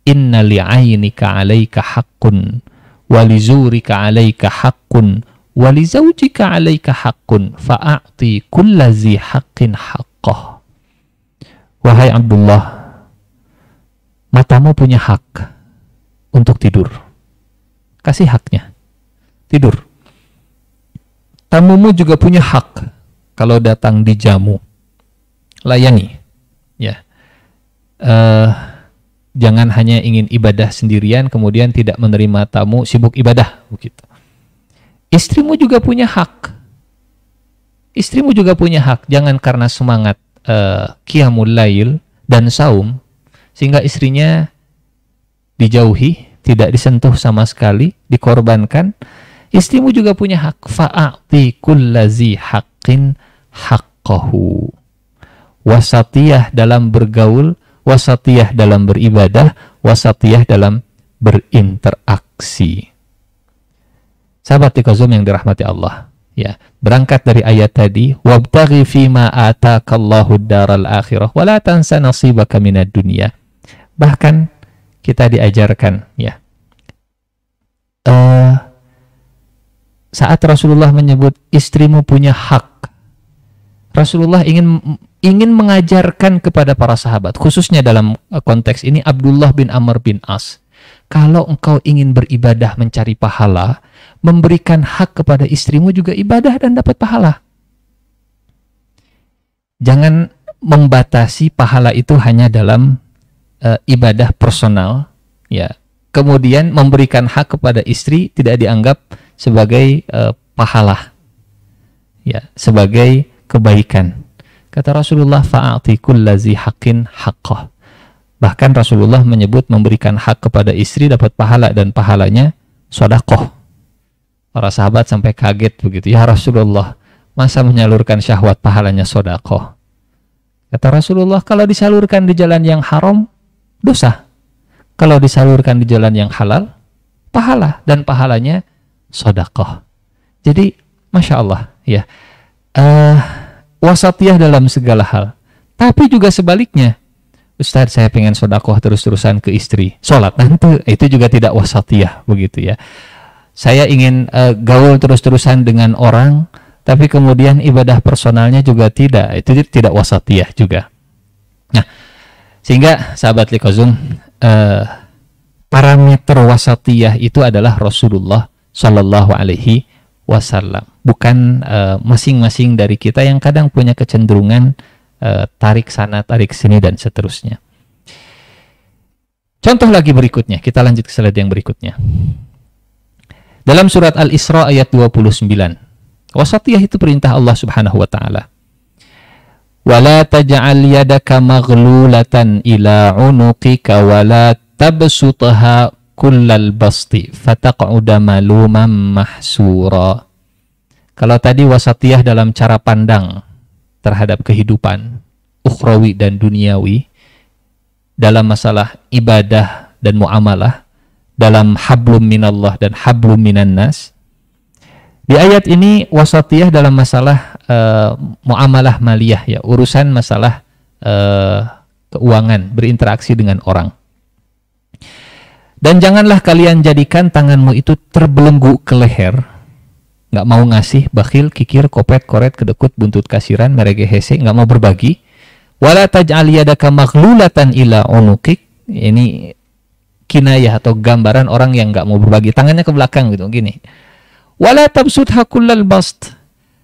Inna li'ainika alaika hakun walizurika alaika hakun walizaujika alaika hakun fa'a'ti kullazi hakin hakoh Wahai Abdullah, matamu punya hak untuk tidur. Kasih haknya. Tidur. Tamumu juga punya hak kalau datang dijamu layani ya uh, jangan hanya ingin ibadah sendirian kemudian tidak menerima tamu sibuk ibadah begitu istrimu juga punya hak istrimu juga punya hak jangan karena semangat uh, lail dan saum sehingga istrinya dijauhi tidak disentuh sama sekali dikorbankan istrimu juga punya hak fa'ati kullazi haqqin haqqahu wasatiyah dalam bergaul, wasatiyah dalam beribadah, wasatiyah dalam berinteraksi. Sahabat Iqazum yang dirahmati Allah. Ya, berangkat dari ayat tadi, wabtaghi fima ataakallahu daral akhirah wala tansa nasibaka minad dunya. Bahkan kita diajarkan ya. Uh, saat Rasulullah menyebut istrimu punya hak Rasulullah ingin ingin mengajarkan kepada para sahabat, khususnya dalam eh, konteks ini Abdullah bin Amr bin As. Kalau engkau ingin beribadah mencari pahala, memberikan hak kepada istrimu juga ibadah dan dapat pahala. Jangan membatasi pahala itu hanya dalam e, ibadah personal, ya. Kemudian memberikan hak kepada istri tidak dianggap sebagai e, pahala. Ya, sebagai kebaikan. Kata Rasulullah, fa'ati kullazi haqqin haqqah. Bahkan Rasulullah menyebut memberikan hak kepada istri dapat pahala dan pahalanya sodakoh. Para sahabat sampai kaget begitu. Ya Rasulullah, masa menyalurkan syahwat pahalanya sodakoh? Kata Rasulullah, kalau disalurkan di jalan yang haram, dosa. Kalau disalurkan di jalan yang halal, pahala. Dan pahalanya sodakoh. Jadi, Masya Allah, ya uh, wasatiyah dalam segala hal. Tapi juga sebaliknya, Ustadz saya pengen sodakoh terus-terusan ke istri, sholat nanti itu juga tidak wasatiyah begitu ya. Saya ingin uh, gaul terus-terusan dengan orang, tapi kemudian ibadah personalnya juga tidak, itu tidak wasatiyah juga. Nah, sehingga sahabat Likozum, uh, eh, parameter wasatiyah itu adalah Rasulullah Shallallahu Alaihi Wasallam bukan eh, masing-masing uh, dari kita yang kadang punya kecenderungan uh, tarik sana, tarik sini dan seterusnya. Contoh lagi berikutnya, kita lanjut ke slide yang berikutnya. Dalam surat Al-Isra ayat 29. Wasatiyah itu perintah Allah Subhanahu wa taala. وَلَا taj'al yadaka maghlulatan ila عُنُقِكَ وَلَا tabsutha كُلَّ basti فَتَقْعُدَ مَلُومًا mahsura. Kalau tadi wasatiyah dalam cara pandang terhadap kehidupan ukhrawi dan duniawi dalam masalah ibadah dan muamalah dalam hablum minallah dan hablum minannas di ayat ini wasatiyah dalam masalah uh, muamalah maliyah ya urusan masalah uh, keuangan berinteraksi dengan orang dan janganlah kalian jadikan tanganmu itu terbelenggu ke leher nggak mau ngasih, bakhil, kikir, kopet, koret, kedekut, buntut kasiran, merege hese, nggak mau berbagi. Wala taj'al yadaka maghlulatan ila onukik. Ini kinayah atau gambaran orang yang nggak mau berbagi. Tangannya ke belakang gitu, gini. Wala tabsud kullal bast.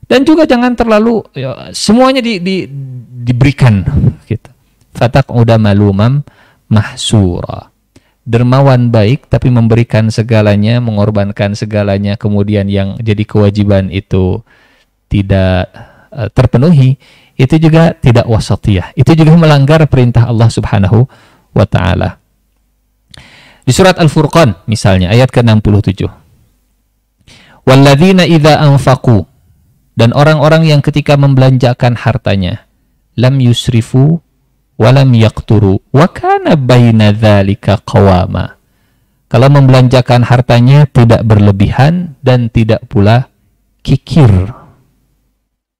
Dan juga jangan terlalu ya, semuanya di, di, diberikan gitu. Fatak udah malumam mahsura dermawan baik tapi memberikan segalanya, mengorbankan segalanya, kemudian yang jadi kewajiban itu tidak eh, terpenuhi, itu juga tidak wasatiyah. Itu juga melanggar perintah Allah Subhanahu wa taala. Di surat Al-Furqan misalnya ayat ke-67. Walladzina idza anfaqu dan orang-orang yang ketika membelanjakan hartanya lam yusrifu walam yakturu, wa kana baina dzalika qawama. Kalau membelanjakan hartanya tidak berlebihan dan tidak pula kikir.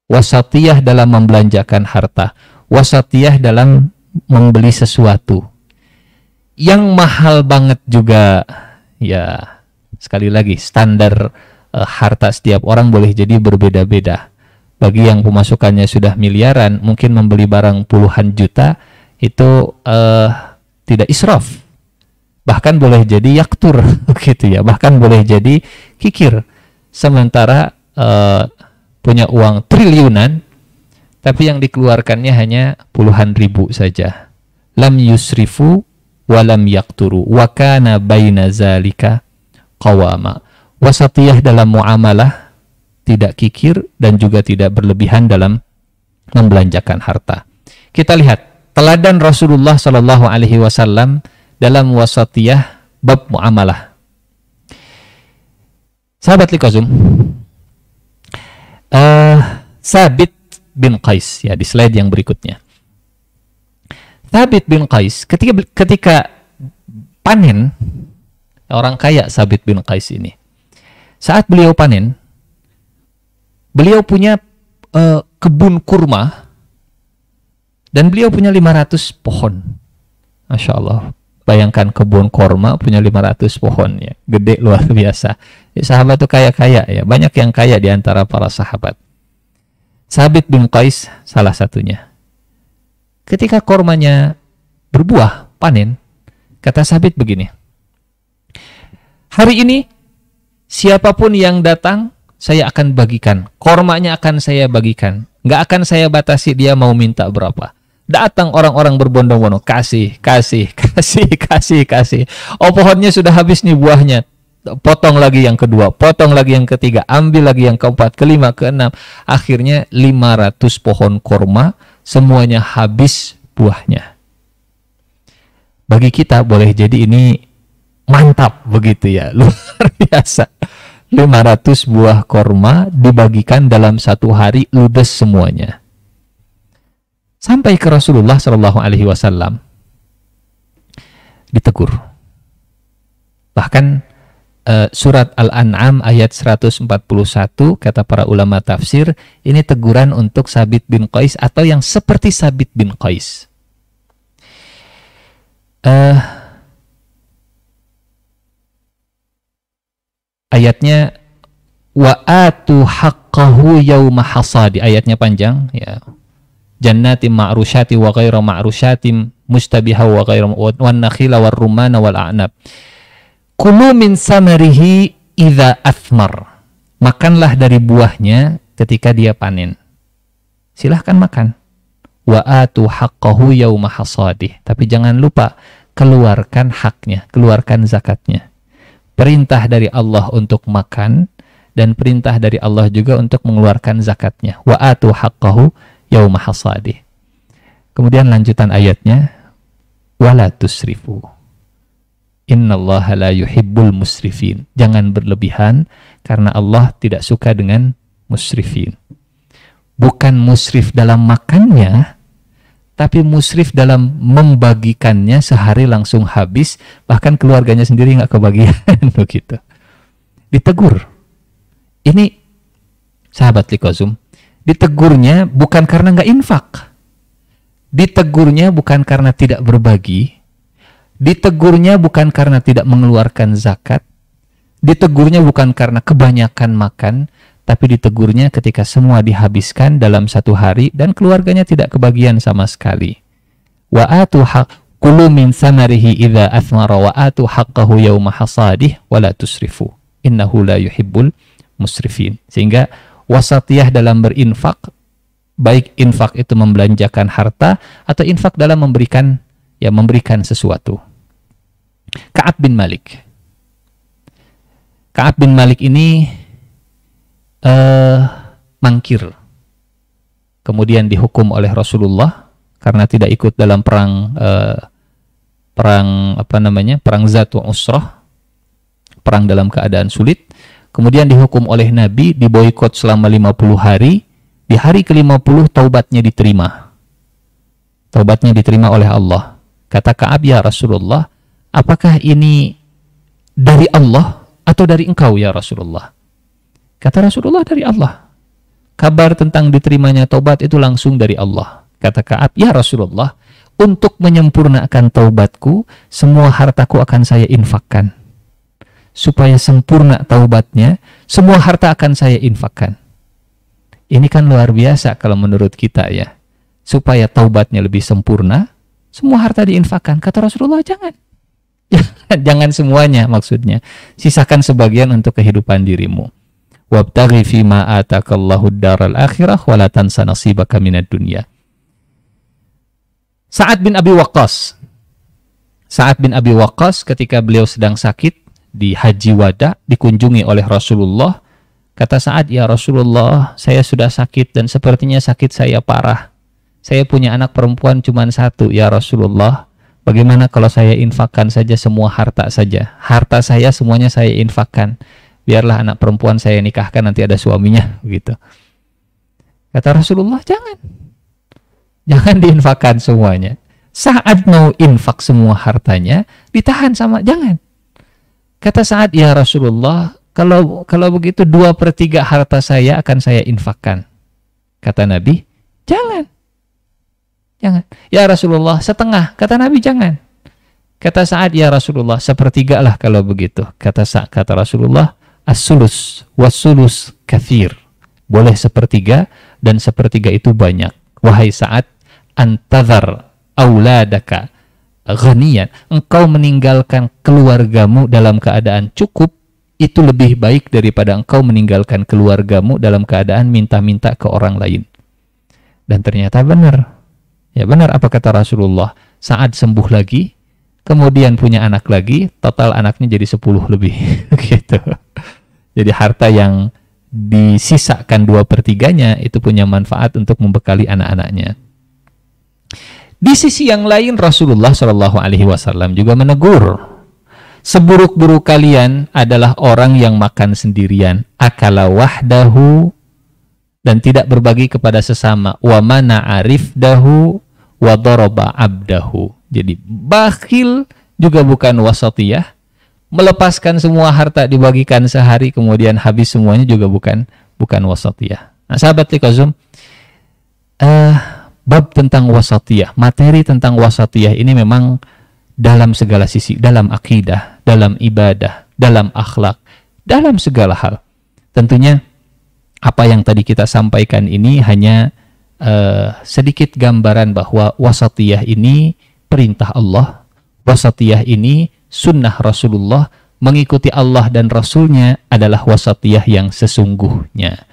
Wasatiyah dalam membelanjakan harta, wasatiyah dalam membeli sesuatu. Yang mahal banget juga ya sekali lagi standar e, harta setiap orang boleh jadi berbeda-beda. Bagi yang pemasukannya sudah miliaran, mungkin membeli barang puluhan juta, itu uh, tidak israf bahkan boleh jadi yaktur gitu ya bahkan boleh jadi kikir sementara uh, punya uang triliunan tapi yang dikeluarkannya hanya puluhan ribu saja lam yusrifu walam yakturu wakana baina zalika kawama wasatiyah dalam muamalah tidak kikir dan juga tidak berlebihan dalam membelanjakan harta kita lihat teladan Rasulullah Shallallahu Alaihi Wasallam dalam wasatiyah bab muamalah. Sahabat Likozum, uh, eh, Sabit bin Qais ya di slide yang berikutnya. Sabit bin Qais ketika ketika panen orang kaya Sabit bin Qais ini saat beliau panen beliau punya uh, kebun kurma dan beliau punya 500 pohon. Masya Allah. Bayangkan kebun korma punya 500 pohon ya. Gede luar biasa. Ya, sahabat tuh kaya-kaya ya. Banyak yang kaya di antara para sahabat. Sabit bin Qais salah satunya. Ketika kormanya berbuah, panen, kata Sabit begini. Hari ini siapapun yang datang saya akan bagikan. Kormanya akan saya bagikan. Nggak akan saya batasi dia mau minta berapa. Datang orang-orang berbondong-bondong, kasih, kasih, kasih, kasih, kasih. Oh pohonnya sudah habis nih buahnya. Potong lagi yang kedua, potong lagi yang ketiga, ambil lagi yang keempat, kelima, keenam. Akhirnya 500 pohon korma semuanya habis buahnya. Bagi kita boleh jadi ini mantap begitu ya, luar biasa. 500 buah korma dibagikan dalam satu hari ludes semuanya sampai ke Rasulullah Shallallahu Alaihi Wasallam ditegur. Bahkan uh, surat Al-An'am ayat 141 kata para ulama tafsir ini teguran untuk Sabit bin Qais atau yang seperti Sabit bin Qais. Uh, ayatnya wa'atu haqqahu yauma hasadi ayatnya panjang ya jannati ma'rusyati wa ghairu ma'rusyatin mustabiha wa ghairu wan nakhila war rumana wal a'nab kulu min samarihi idza athmar makanlah dari buahnya ketika dia panen silahkan makan wa atu haqqahu yauma hasadih tapi jangan lupa keluarkan haknya keluarkan zakatnya perintah dari Allah untuk makan dan perintah dari Allah juga untuk mengeluarkan zakatnya wa atu haqqahu yauma hasadih. Kemudian lanjutan ayatnya wala tusrifu. Innallaha la yuhibbul musrifin. Jangan berlebihan karena Allah tidak suka dengan musrifin. Bukan musrif dalam makannya, tapi musrif dalam membagikannya sehari langsung habis, bahkan keluarganya sendiri nggak kebagian begitu. Ditegur. Ini sahabat Likozum, ditegurnya bukan karena nggak infak, ditegurnya bukan karena tidak berbagi, ditegurnya bukan karena tidak mengeluarkan zakat, ditegurnya bukan karena kebanyakan makan, tapi ditegurnya ketika semua dihabiskan dalam satu hari dan keluarganya tidak kebagian sama sekali. Wa haq kulu min samarihi idha athmara wa'atu haqqahu yawma hasadih wa la tusrifu innahu la yuhibbul musrifin. Sehingga wasatiyah dalam berinfak, baik infak itu membelanjakan harta atau infak dalam memberikan ya memberikan sesuatu. Ka'ab bin Malik. Ka'ab bin Malik ini eh, mangkir. Kemudian dihukum oleh Rasulullah karena tidak ikut dalam perang uh, perang apa namanya? perang Zatu Usrah, perang dalam keadaan sulit kemudian dihukum oleh Nabi, diboykot selama 50 hari, di hari ke-50 taubatnya diterima. Taubatnya diterima oleh Allah. Kata Ka'ab, ya Rasulullah, apakah ini dari Allah atau dari engkau ya Rasulullah? Kata Rasulullah dari Allah. Kabar tentang diterimanya taubat itu langsung dari Allah. Kata Ka'ab, ya Rasulullah, untuk menyempurnakan taubatku, semua hartaku akan saya infakkan supaya sempurna taubatnya, semua harta akan saya infakkan. Ini kan luar biasa kalau menurut kita ya. Supaya taubatnya lebih sempurna, semua harta diinfakkan. Kata Rasulullah, jangan. Jangan, semuanya maksudnya. Sisakan sebagian untuk kehidupan dirimu. Wabtaghi fima atakallahu daral akhirah wa tansa nasibaka minad dunya. Sa'ad bin Abi Waqqas. Sa'ad bin Abi Waqqas ketika beliau sedang sakit, di Haji Wada dikunjungi oleh Rasulullah. Kata saat "Ya Rasulullah, saya sudah sakit dan sepertinya sakit saya parah. Saya punya anak perempuan cuma satu, ya Rasulullah. Bagaimana kalau saya infakkan saja semua harta saja? Harta saya semuanya saya infakkan. Biarlah anak perempuan saya nikahkan nanti ada suaminya." gitu Kata Rasulullah, "Jangan. Jangan diinfakkan semuanya." Saat mau infak semua hartanya, ditahan sama jangan Kata saat ya Rasulullah, kalau kalau begitu dua per tiga harta saya akan saya infakkan. Kata Nabi, jangan. Jangan. Ya Rasulullah, setengah. Kata Nabi, jangan. Kata saat ya Rasulullah, sepertiga lah kalau begitu. Kata saat kata Rasulullah, as-sulus, was-sulus kathir. Boleh sepertiga dan sepertiga itu banyak. Wahai Sa'ad, antadhar awladaka ghaniyan, engkau meninggalkan keluargamu dalam keadaan cukup, itu lebih baik daripada engkau meninggalkan keluargamu dalam keadaan minta-minta ke orang lain. Dan ternyata benar. Ya benar apa kata Rasulullah, saat sembuh lagi, kemudian punya anak lagi, total anaknya jadi 10 lebih. gitu. Jadi harta yang disisakan dua pertiganya itu punya manfaat untuk membekali anak-anaknya. Di sisi yang lain Rasulullah Shallallahu Alaihi Wasallam juga menegur seburuk-buruk kalian adalah orang yang makan sendirian akala wahdahu dan tidak berbagi kepada sesama wa mana arif dahu wa abdahu jadi bakhil juga bukan wasatiyah melepaskan semua harta dibagikan sehari kemudian habis semuanya juga bukan bukan wasatiyah nah sahabat likozum eh uh, bab tentang wasatiyah, materi tentang wasatiyah ini memang dalam segala sisi, dalam akidah, dalam ibadah, dalam akhlak, dalam segala hal. Tentunya apa yang tadi kita sampaikan ini hanya uh, sedikit gambaran bahwa wasatiyah ini perintah Allah, wasatiyah ini sunnah Rasulullah, mengikuti Allah dan Rasulnya adalah wasatiyah yang sesungguhnya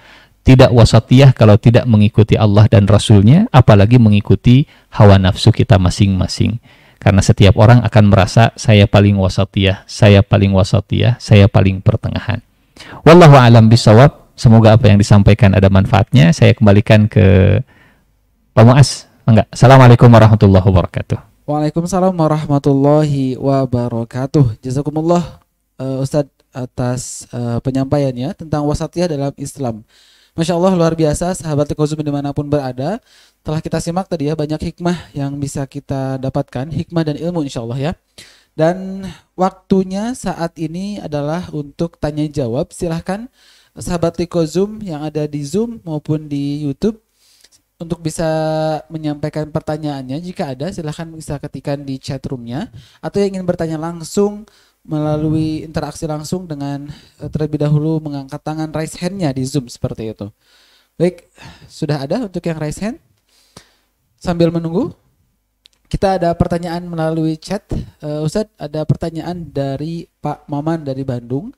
tidak wasatiyah kalau tidak mengikuti Allah dan Rasulnya, apalagi mengikuti hawa nafsu kita masing-masing. Karena setiap orang akan merasa saya paling wasatiyah, saya paling wasatiyah, saya paling pertengahan. Wallahu alam bisawab. Semoga apa yang disampaikan ada manfaatnya. Saya kembalikan ke Pak Muas. Enggak. Assalamualaikum warahmatullahi wabarakatuh. Waalaikumsalam warahmatullahi wabarakatuh. Jazakumullah uh, Ustadz atas uh, penyampaiannya tentang wasatiyah dalam Islam. Masya Allah luar biasa sahabat Tekozum dimanapun berada Telah kita simak tadi ya banyak hikmah yang bisa kita dapatkan Hikmah dan ilmu insya Allah ya Dan waktunya saat ini adalah untuk tanya jawab Silahkan sahabat Tekozum yang ada di Zoom maupun di Youtube untuk bisa menyampaikan pertanyaannya jika ada silahkan bisa ketikan di chat roomnya atau yang ingin bertanya langsung melalui interaksi langsung dengan eh, terlebih dahulu mengangkat tangan raise hand di Zoom seperti itu. Baik, sudah ada untuk yang raise hand? Sambil menunggu, kita ada pertanyaan melalui chat. Uh, eh, Ustadz, ada pertanyaan dari Pak Maman dari Bandung.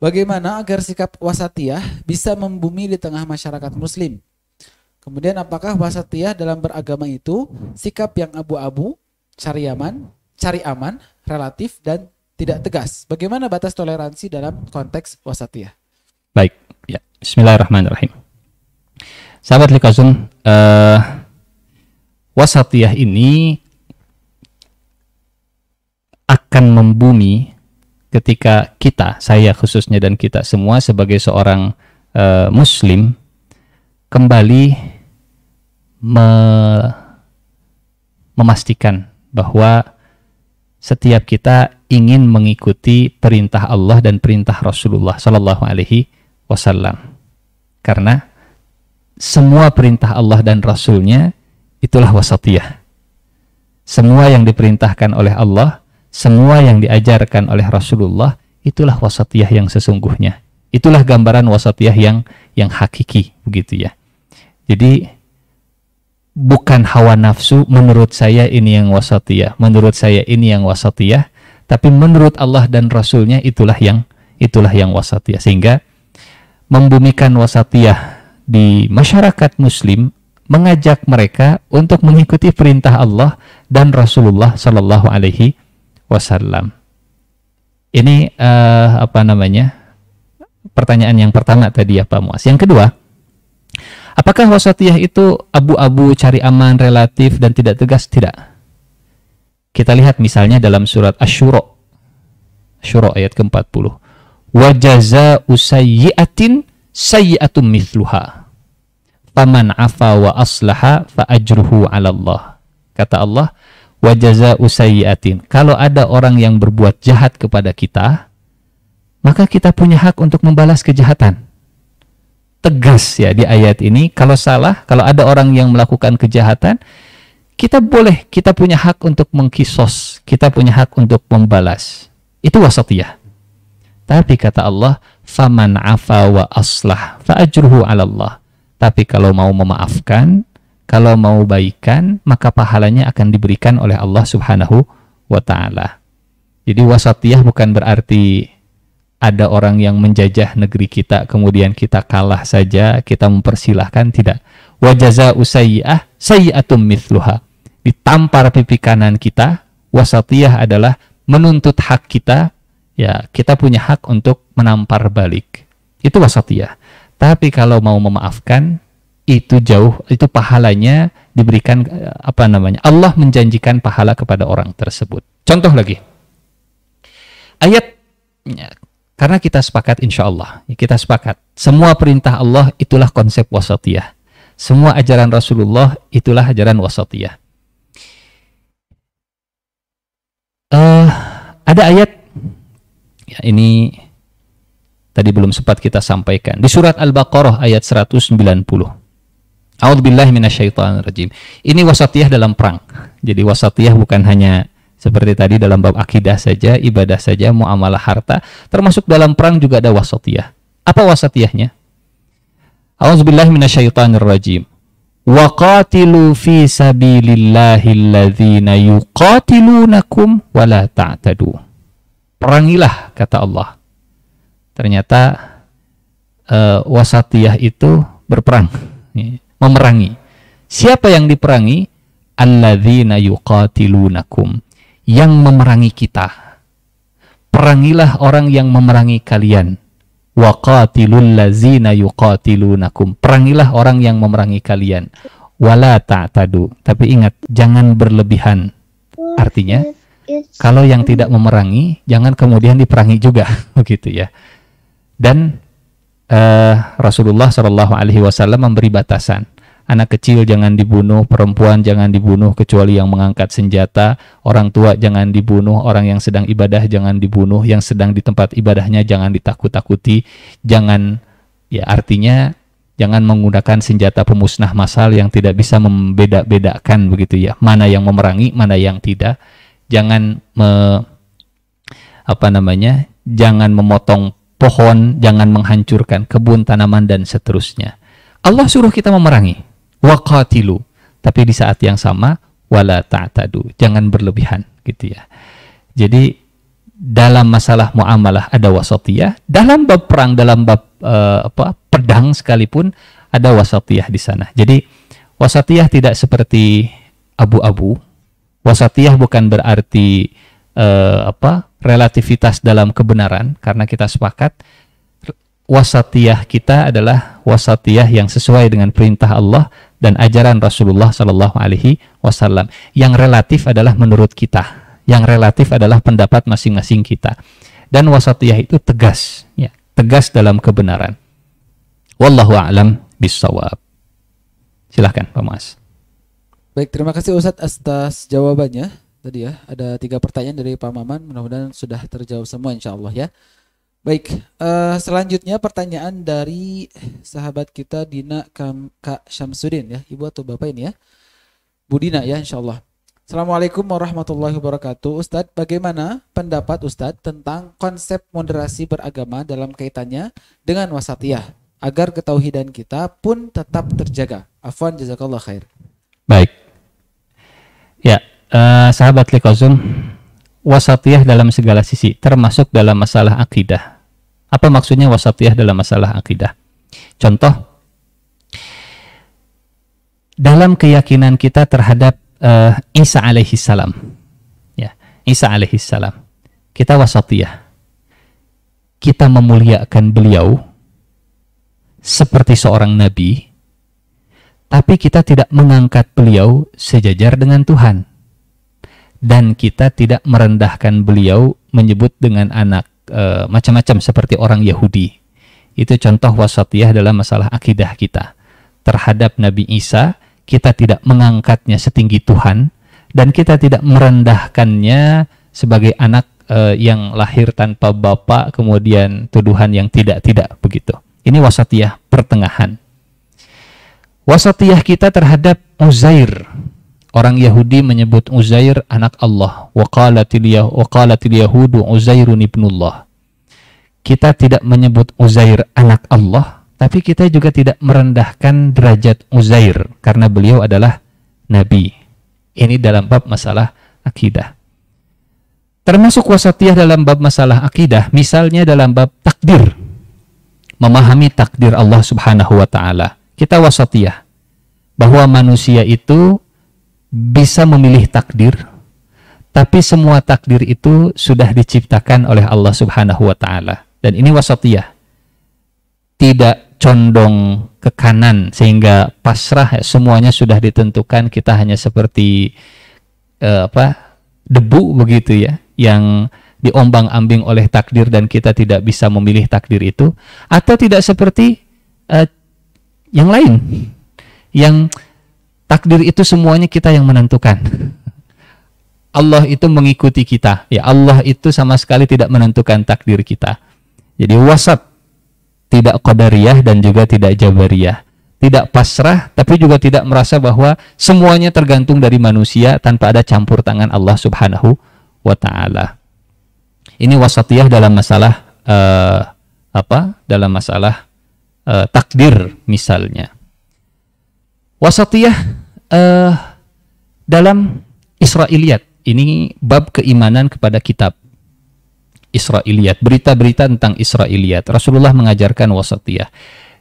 Bagaimana agar sikap wasatiyah bisa membumi di tengah masyarakat muslim? Kemudian apakah wasatiyah dalam beragama itu sikap yang abu-abu, cari aman, cari aman, relatif, dan tidak tegas. Bagaimana batas toleransi dalam konteks wasatiyah? Baik, ya. Bismillahirrahmanirrahim. Sahabat Likazun, uh, wasatiyah ini akan membumi ketika kita, saya khususnya dan kita semua sebagai seorang uh, muslim kembali me memastikan bahwa setiap kita ingin mengikuti perintah Allah dan perintah Rasulullah Shallallahu Alaihi Wasallam karena semua perintah Allah dan Rasulnya itulah wasatiyah semua yang diperintahkan oleh Allah semua yang diajarkan oleh Rasulullah itulah wasatiyah yang sesungguhnya itulah gambaran wasatiyah yang yang hakiki begitu ya jadi bukan hawa nafsu menurut saya ini yang wasatiyah menurut saya ini yang wasatiyah tapi menurut Allah dan Rasulnya itulah yang itulah yang wasatiyah. Sehingga membumikan wasatiyah di masyarakat muslim mengajak mereka untuk mengikuti perintah Allah dan Rasulullah Shallallahu Alaihi Wasallam. Ini uh, apa namanya? Pertanyaan yang pertama tadi ya Pak Muas. Yang kedua, apakah wasatiyah itu abu-abu cari aman relatif dan tidak tegas? Tidak. Kita lihat misalnya dalam surat Asyura. Asyura ayat ke-40. Wa usayyiatin sayyiatum mithluha. Faman afa wa aslaha fa ajruhu 'ala Allah. Kata Allah, wa usayyiatin. Kalau ada orang yang berbuat jahat kepada kita, maka kita punya hak untuk membalas kejahatan. Tegas ya di ayat ini, kalau salah, kalau ada orang yang melakukan kejahatan, kita boleh, kita punya hak untuk mengkisos, kita punya hak untuk membalas. Itu wasatiyah. Tapi kata Allah, faman afa wa aslah fa'ajruhu ala Allah. Tapi kalau mau memaafkan, kalau mau baikan, maka pahalanya akan diberikan oleh Allah Subhanahu wa taala. Jadi wasatiyah bukan berarti ada orang yang menjajah negeri kita kemudian kita kalah saja kita mempersilahkan tidak wajaza usayyah sayyatum mithluha ditampar pipi kanan kita. Wasatiyah adalah menuntut hak kita. Ya, kita punya hak untuk menampar balik. Itu wasatiyah. Tapi kalau mau memaafkan, itu jauh, itu pahalanya diberikan eh, apa namanya? Allah menjanjikan pahala kepada orang tersebut. Contoh lagi. Ayat ya, karena kita sepakat insya Allah, ya, kita sepakat. Semua perintah Allah itulah konsep wasatiyah. Semua ajaran Rasulullah itulah ajaran wasatiyah. uh, ada ayat ya ini tadi belum sempat kita sampaikan di surat Al-Baqarah ayat 190. A'udzubillahi rajim. Ini wasatiyah dalam perang. Jadi wasatiyah bukan hanya seperti tadi dalam bab akidah saja, ibadah saja, muamalah harta, termasuk dalam perang juga ada wasatiyah. Apa wasatiyahnya? A'udzubillahi rajim. وَقَاتِلُوا فِي سَبِيلِ اللَّهِ الَّذِينَ يُقَاتِلُونَكُمْ وَلَا تَعْتَدُوا Perangilah, kata Allah. Ternyata uh, wasatiyah itu berperang, memerangi. Siapa yang diperangi? Alladzina yuqatilunakum. Yang memerangi kita. Perangilah orang yang memerangi kalian waqatilul lazina yuqatilunakum perangilah orang yang memerangi kalian wala ta'tadu tapi ingat jangan berlebihan artinya kalau yang tidak memerangi jangan kemudian diperangi juga begitu ya dan uh, Rasulullah Shallallahu Alaihi Wasallam memberi batasan anak kecil jangan dibunuh, perempuan jangan dibunuh kecuali yang mengangkat senjata, orang tua jangan dibunuh, orang yang sedang ibadah jangan dibunuh, yang sedang di tempat ibadahnya jangan ditakut-takuti, jangan ya artinya jangan menggunakan senjata pemusnah massal yang tidak bisa membeda-bedakan begitu ya, mana yang memerangi, mana yang tidak. Jangan me, apa namanya? Jangan memotong pohon, jangan menghancurkan kebun, tanaman dan seterusnya. Allah suruh kita memerangi waqatilu tapi di saat yang sama wala ta'tadu jangan berlebihan gitu ya jadi dalam masalah muamalah ada wasatiyah dalam bab perang dalam bab uh, apa pedang sekalipun ada wasatiyah di sana jadi wasatiyah tidak seperti abu-abu wasatiyah bukan berarti uh, apa relativitas dalam kebenaran karena kita sepakat wasatiyah kita adalah wasatiyah yang sesuai dengan perintah Allah dan ajaran Rasulullah Shallallahu Alaihi Wasallam. Yang relatif adalah menurut kita, yang relatif adalah pendapat masing-masing kita. Dan wasatiyah itu tegas, ya, tegas dalam kebenaran. Wallahu a'lam bisawab. Silahkan, Pak Mas. Baik, terima kasih Ustadz atas jawabannya tadi ya. Ada tiga pertanyaan dari Pak Maman, mudah-mudahan sudah terjawab semua insya Allah ya. Baik, uh, selanjutnya pertanyaan dari sahabat kita Dina Kam, Kak Syamsudin ya, ibu atau bapak ini ya. Bu Dina ya insya Allah. Assalamualaikum warahmatullahi wabarakatuh. Ustadz, bagaimana pendapat Ustadz tentang konsep moderasi beragama dalam kaitannya dengan wasatiyah agar ketauhidan kita pun tetap terjaga? Afwan jazakallah khair. Baik. Ya, uh, sahabat Likozum, wasatiyah dalam segala sisi, termasuk dalam masalah akidah. Apa maksudnya wasatiyah dalam masalah akidah? Contoh, dalam keyakinan kita terhadap uh, Isa alaihi salam. Ya, Isa alaihi salam. Kita wasatiyah. Kita memuliakan beliau seperti seorang nabi, tapi kita tidak mengangkat beliau sejajar dengan Tuhan dan kita tidak merendahkan beliau menyebut dengan anak e, macam-macam seperti orang Yahudi. Itu contoh wasatiyah dalam masalah akidah kita. Terhadap Nabi Isa, kita tidak mengangkatnya setinggi Tuhan dan kita tidak merendahkannya sebagai anak e, yang lahir tanpa bapak kemudian tuduhan yang tidak-tidak begitu. Ini wasatiyah pertengahan. Wasatiyah kita terhadap Uzair orang Yahudi menyebut Uzair anak Allah wa yahudu Uzairun ibnullah kita tidak menyebut Uzair anak Allah tapi kita juga tidak merendahkan derajat Uzair karena beliau adalah nabi ini dalam bab masalah akidah termasuk wasatiyah dalam bab masalah akidah misalnya dalam bab takdir memahami takdir Allah Subhanahu wa taala kita wasatiyah bahwa manusia itu bisa memilih takdir, tapi semua takdir itu sudah diciptakan oleh Allah Subhanahu wa taala. Dan ini wasatiyah. Tidak condong ke kanan sehingga pasrah semuanya sudah ditentukan, kita hanya seperti eh, apa? debu begitu ya yang diombang-ambing oleh takdir dan kita tidak bisa memilih takdir itu atau tidak seperti eh, yang lain yang Takdir itu semuanya kita yang menentukan. Allah itu mengikuti kita. Ya Allah itu sama sekali tidak menentukan takdir kita. Jadi wasat tidak qadariyah dan juga tidak jabariyah. Tidak pasrah tapi juga tidak merasa bahwa semuanya tergantung dari manusia tanpa ada campur tangan Allah Subhanahu wa taala. Ini wasatiyah dalam masalah uh, apa? Dalam masalah uh, takdir misalnya. Wasatiyah uh, dalam Israiliyat ini bab keimanan kepada kitab Israiliyat, berita-berita tentang Israiliyat. Rasulullah mengajarkan wasatiyah.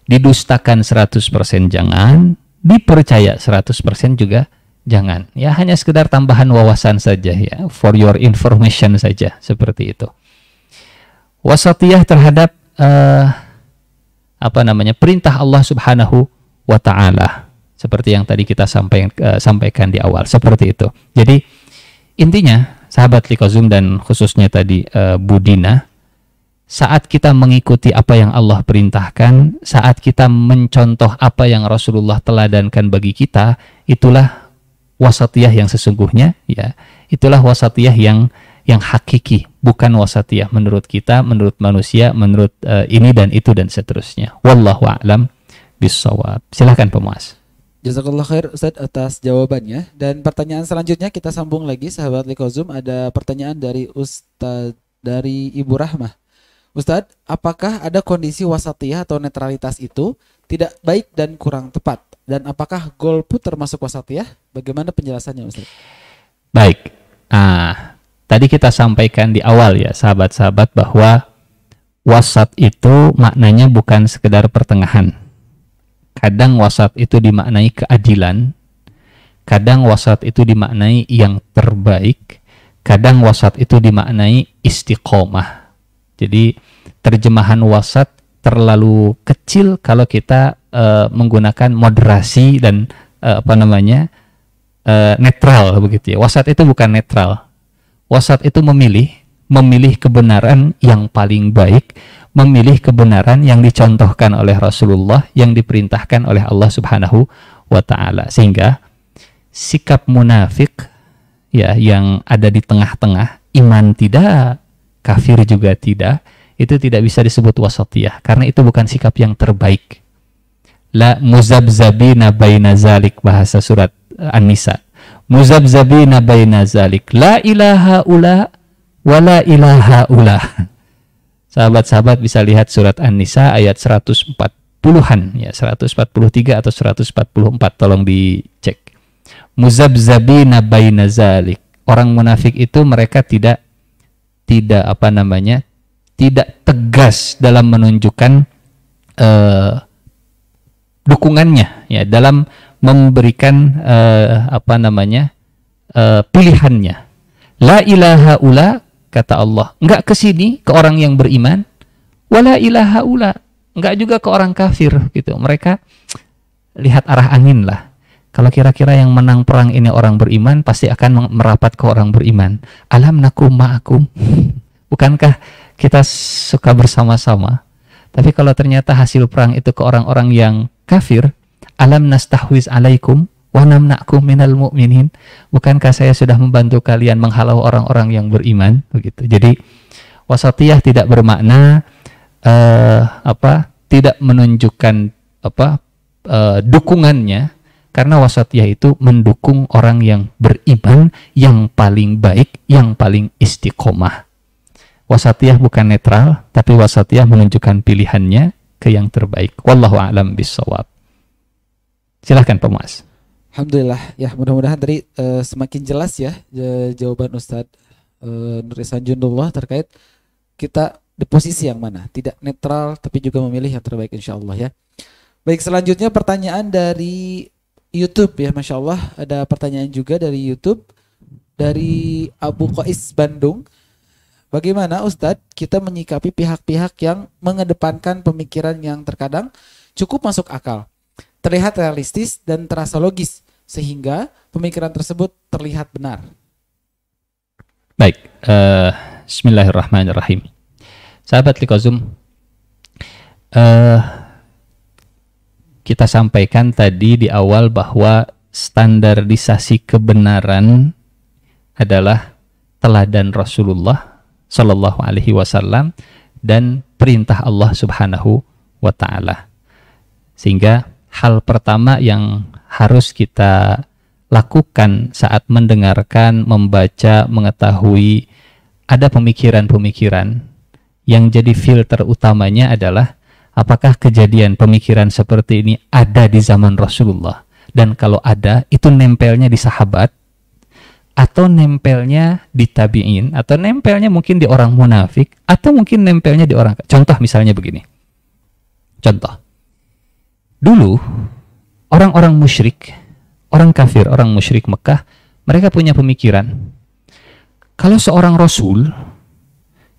Didustakan 100% jangan, dipercaya 100% juga jangan. Ya hanya sekedar tambahan wawasan saja ya, for your information saja seperti itu. Wasatiyah terhadap uh, apa namanya? perintah Allah Subhanahu wa taala seperti yang tadi kita sampaikan, uh, eh, sampaikan di awal seperti itu. Jadi intinya sahabat Likozum dan khususnya tadi uh, eh, Budina saat kita mengikuti apa yang Allah perintahkan, saat kita mencontoh apa yang Rasulullah teladankan bagi kita, itulah wasatiyah yang sesungguhnya, ya. Itulah wasatiyah yang yang hakiki, bukan wasatiyah menurut kita, menurut manusia, menurut uh, ini dan itu dan seterusnya. Wallahu a'lam bisawab. Silahkan pemuas. Jazakallah khair Ustaz atas jawabannya dan pertanyaan selanjutnya kita sambung lagi sahabat Likozum ada pertanyaan dari Ustaz dari Ibu Rahmah. Ustaz, apakah ada kondisi wasatiyah atau netralitas itu tidak baik dan kurang tepat dan apakah golput termasuk wasatiyah? Bagaimana penjelasannya Ustaz? Baik. Nah, tadi kita sampaikan di awal ya sahabat-sahabat bahwa wasat itu maknanya bukan sekedar pertengahan kadang wasat itu dimaknai keadilan, kadang wasat itu dimaknai yang terbaik, kadang wasat itu dimaknai istiqomah. Jadi terjemahan wasat terlalu kecil kalau kita uh, menggunakan moderasi dan uh, apa namanya uh, netral begitu ya. Wasat itu bukan netral. Wasat itu memilih, memilih kebenaran yang paling baik memilih kebenaran yang dicontohkan oleh Rasulullah yang diperintahkan oleh Allah Subhanahu wa taala. Sehingga sikap munafik ya yang ada di tengah-tengah iman tidak, kafir juga tidak, itu tidak bisa disebut wasatiyah karena itu bukan sikap yang terbaik. La muzabzabina baina zalik bahasa surat eh, An-Nisa. Muzabzabina baina zalik la ilaha ula wala ilaha ula sahabat-sahabat bisa lihat surat An-Nisa ayat 140-an ya 143 atau 144 tolong dicek muzabzabina bainazalik zalik orang munafik itu mereka tidak tidak apa namanya tidak tegas dalam menunjukkan eh, dukungannya ya dalam memberikan eh, apa namanya uh, pilihannya la ilaha ula kata Allah. Enggak ke sini ke orang yang beriman, wala ilaha ula. Enggak juga ke orang kafir gitu. Mereka lihat arah angin lah. Kalau kira-kira yang menang perang ini orang beriman, pasti akan merapat ke orang beriman. Alam nakum ma'akum. Bukankah kita suka bersama-sama? Tapi kalau ternyata hasil perang itu ke orang-orang yang kafir, alam nastahwiz alaikum, wanamnaku minal mu'minin. Bukankah saya sudah membantu kalian menghalau orang-orang yang beriman? Begitu. Jadi wasatiyah tidak bermakna uh, apa? Tidak menunjukkan apa uh, dukungannya karena wasatiyah itu mendukung orang yang beriman yang paling baik, yang paling istiqomah. Wasatiyah bukan netral, tapi wasatiyah menunjukkan pilihannya ke yang terbaik. Wallahu a'lam bisawab. Silahkan pemas Alhamdulillah ya mudah-mudahan tadi uh, semakin jelas ya jawaban Ustadz uh, Nur Ihsan Jundullah terkait kita di posisi yang mana tidak netral tapi juga memilih yang terbaik insya Allah ya baik selanjutnya pertanyaan dari YouTube ya masya Allah ada pertanyaan juga dari YouTube dari Abu Qais Bandung bagaimana Ustadz kita menyikapi pihak-pihak yang mengedepankan pemikiran yang terkadang cukup masuk akal terlihat realistis dan terasa logis sehingga pemikiran tersebut terlihat benar. Baik, uh, Bismillahirrahmanirrahim. Sahabat Likozum, uh, eh, kita sampaikan tadi di awal bahwa standarisasi kebenaran adalah teladan Rasulullah Shallallahu Alaihi Wasallam dan perintah Allah Subhanahu Wa Taala. Sehingga hal pertama yang harus kita lakukan saat mendengarkan, membaca, mengetahui ada pemikiran-pemikiran yang jadi filter utamanya adalah apakah kejadian pemikiran seperti ini ada di zaman Rasulullah dan kalau ada itu nempelnya di sahabat atau nempelnya di tabiin atau nempelnya mungkin di orang munafik atau mungkin nempelnya di orang contoh misalnya begini contoh dulu orang-orang musyrik, orang kafir, orang musyrik Mekah, mereka punya pemikiran kalau seorang rasul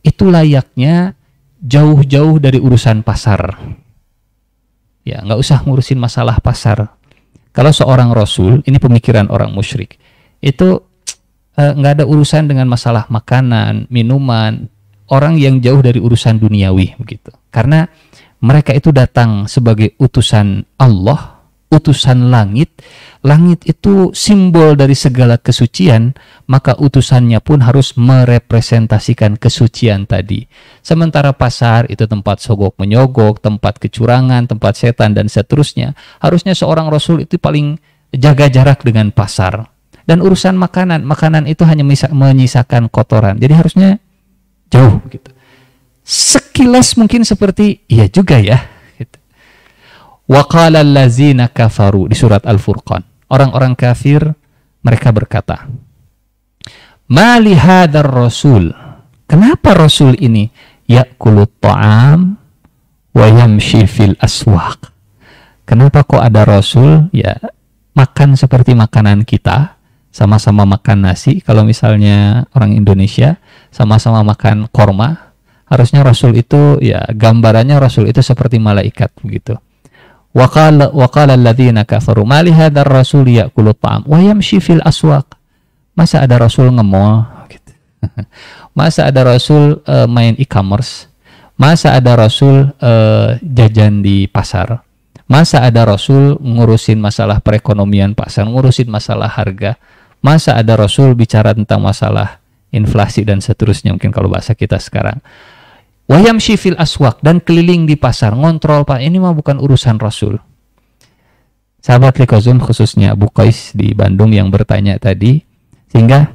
itu layaknya jauh-jauh dari urusan pasar. Ya, nggak usah ngurusin masalah pasar. Kalau seorang rasul, ini pemikiran orang musyrik, itu eh, nggak eh, ada urusan dengan masalah makanan, minuman, orang yang jauh dari urusan duniawi begitu. Karena mereka itu datang sebagai utusan Allah utusan langit, langit itu simbol dari segala kesucian, maka utusannya pun harus merepresentasikan kesucian tadi. Sementara pasar itu tempat sogok menyogok, tempat kecurangan, tempat setan dan seterusnya. Harusnya seorang rasul itu paling jaga jarak dengan pasar. Dan urusan makanan, makanan itu hanya menyisakan kotoran. Jadi harusnya jauh gitu. Sekilas mungkin seperti iya juga ya Waqala allazina kafaru di surat Al-Furqan. Orang-orang kafir mereka berkata, "Mali hadzal rasul?" Kenapa rasul ini yakulut ta'am wa yamshi fil aswaq? Kenapa kok ada rasul ya makan seperti makanan kita, sama-sama makan nasi kalau misalnya orang Indonesia, sama-sama makan korma, harusnya rasul itu ya gambarannya rasul itu seperti malaikat begitu Waqala waqala alladziina kafaru ma li hadzal rasul ya'kulu ta'am wa yamshi fil aswaq. Masa ada rasul ngemol gitu. Masa ada rasul uh, main e-commerce? Masa ada rasul uh, jajan di pasar? Masa ada rasul ngurusin masalah perekonomian pasar, ngurusin masalah harga? Masa ada rasul bicara tentang masalah inflasi dan seterusnya mungkin kalau bahasa kita sekarang? Wayam syifil aswak dan keliling di pasar ngontrol pak ini mah bukan urusan Rasul. Sahabat Likozum khususnya Abu di Bandung yang bertanya tadi sehingga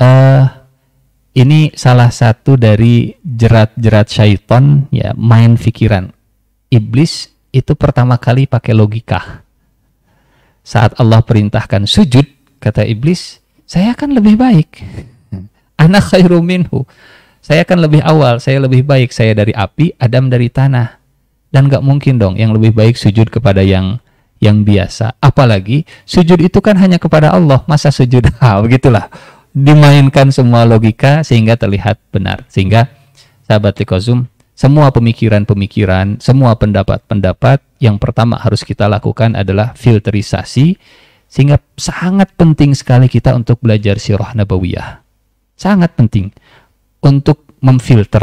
uh, ini salah satu dari jerat-jerat syaitan ya main pikiran iblis itu pertama kali pakai logika saat Allah perintahkan sujud kata iblis saya akan lebih baik anak khairu minhu saya akan lebih awal, saya lebih baik, saya dari api, Adam dari tanah. Dan gak mungkin dong yang lebih baik sujud kepada yang yang biasa. Apalagi sujud itu kan hanya kepada Allah, masa sujud ha, ah, begitulah. Dimainkan semua logika sehingga terlihat benar. Sehingga sahabat Likozum, semua pemikiran-pemikiran, semua pendapat-pendapat yang pertama harus kita lakukan adalah filterisasi sehingga sangat penting sekali kita untuk belajar sirah nabawiyah. Sangat penting untuk memfilter.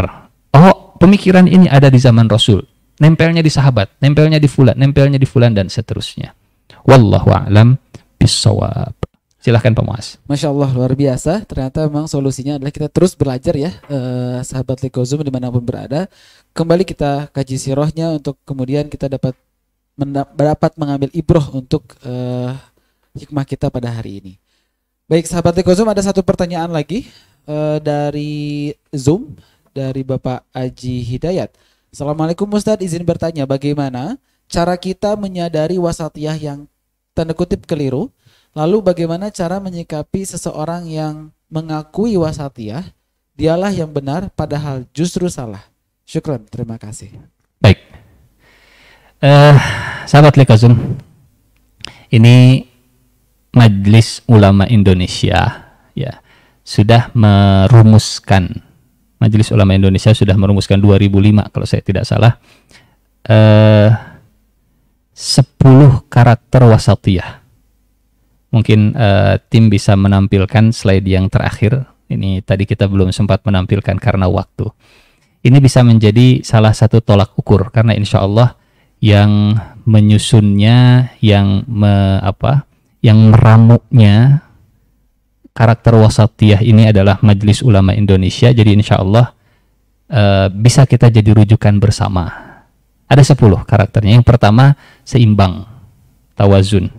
Oh, pemikiran ini ada di zaman Rasul. Nempelnya di sahabat, nempelnya di fulan, nempelnya di fulan dan seterusnya. Wallahu a'lam bisawab. Silahkan Pak Muas. Masya Allah luar biasa. Ternyata memang solusinya adalah kita terus belajar ya eh, sahabat Lekozum dimanapun berada. Kembali kita kaji sirohnya untuk kemudian kita dapat mendapat mengambil ibroh untuk eh, hikmah kita pada hari ini. Baik sahabat Likozum ada satu pertanyaan lagi Eh, dari Zoom dari Bapak Aji Hidayat. Assalamualaikum Ustadz, izin bertanya bagaimana cara kita menyadari wasatiyah yang tanda kutip keliru? Lalu bagaimana cara menyikapi seseorang yang mengakui wasatiyah dialah yang benar padahal justru salah? Syukran, terima kasih. Baik. Uh, sahabat lekasun ini Majelis Ulama Indonesia sudah merumuskan Majelis Ulama Indonesia sudah merumuskan 2005 kalau saya tidak salah eh, 10 karakter wasatiyah mungkin eh, tim bisa menampilkan slide yang terakhir ini tadi kita belum sempat menampilkan karena waktu ini bisa menjadi salah satu tolak ukur karena insya Allah yang menyusunnya yang me, apa yang meramuknya karakter wasatiyah ini adalah Majelis Ulama Indonesia. Jadi insya Allah uh, bisa kita jadi rujukan bersama. Ada 10 karakternya. Yang pertama seimbang, tawazun.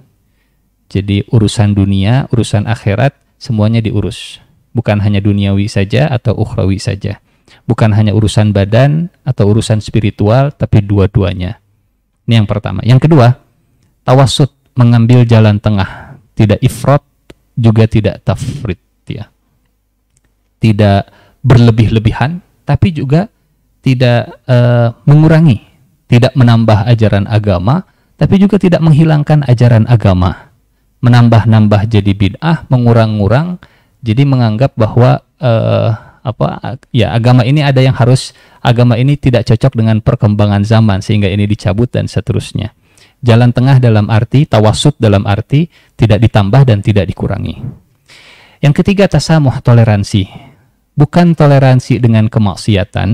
Jadi urusan dunia, urusan akhirat semuanya diurus. Bukan hanya duniawi saja atau ukhrawi saja. Bukan hanya urusan badan atau urusan spiritual, tapi dua-duanya. Ini yang pertama. Yang kedua, tawasud, mengambil jalan tengah. Tidak ifrot, juga tidak tafrit ya. Tidak berlebih-lebihan tapi juga tidak uh, mengurangi, tidak menambah ajaran agama tapi juga tidak menghilangkan ajaran agama. Menambah-nambah jadi bid'ah, mengurang urang jadi menganggap bahwa uh, apa ya agama ini ada yang harus agama ini tidak cocok dengan perkembangan zaman sehingga ini dicabut dan seterusnya. Jalan tengah dalam arti, tawasud dalam arti, tidak ditambah dan tidak dikurangi. Yang ketiga, tasamuh toleransi. Bukan toleransi dengan kemaksiatan,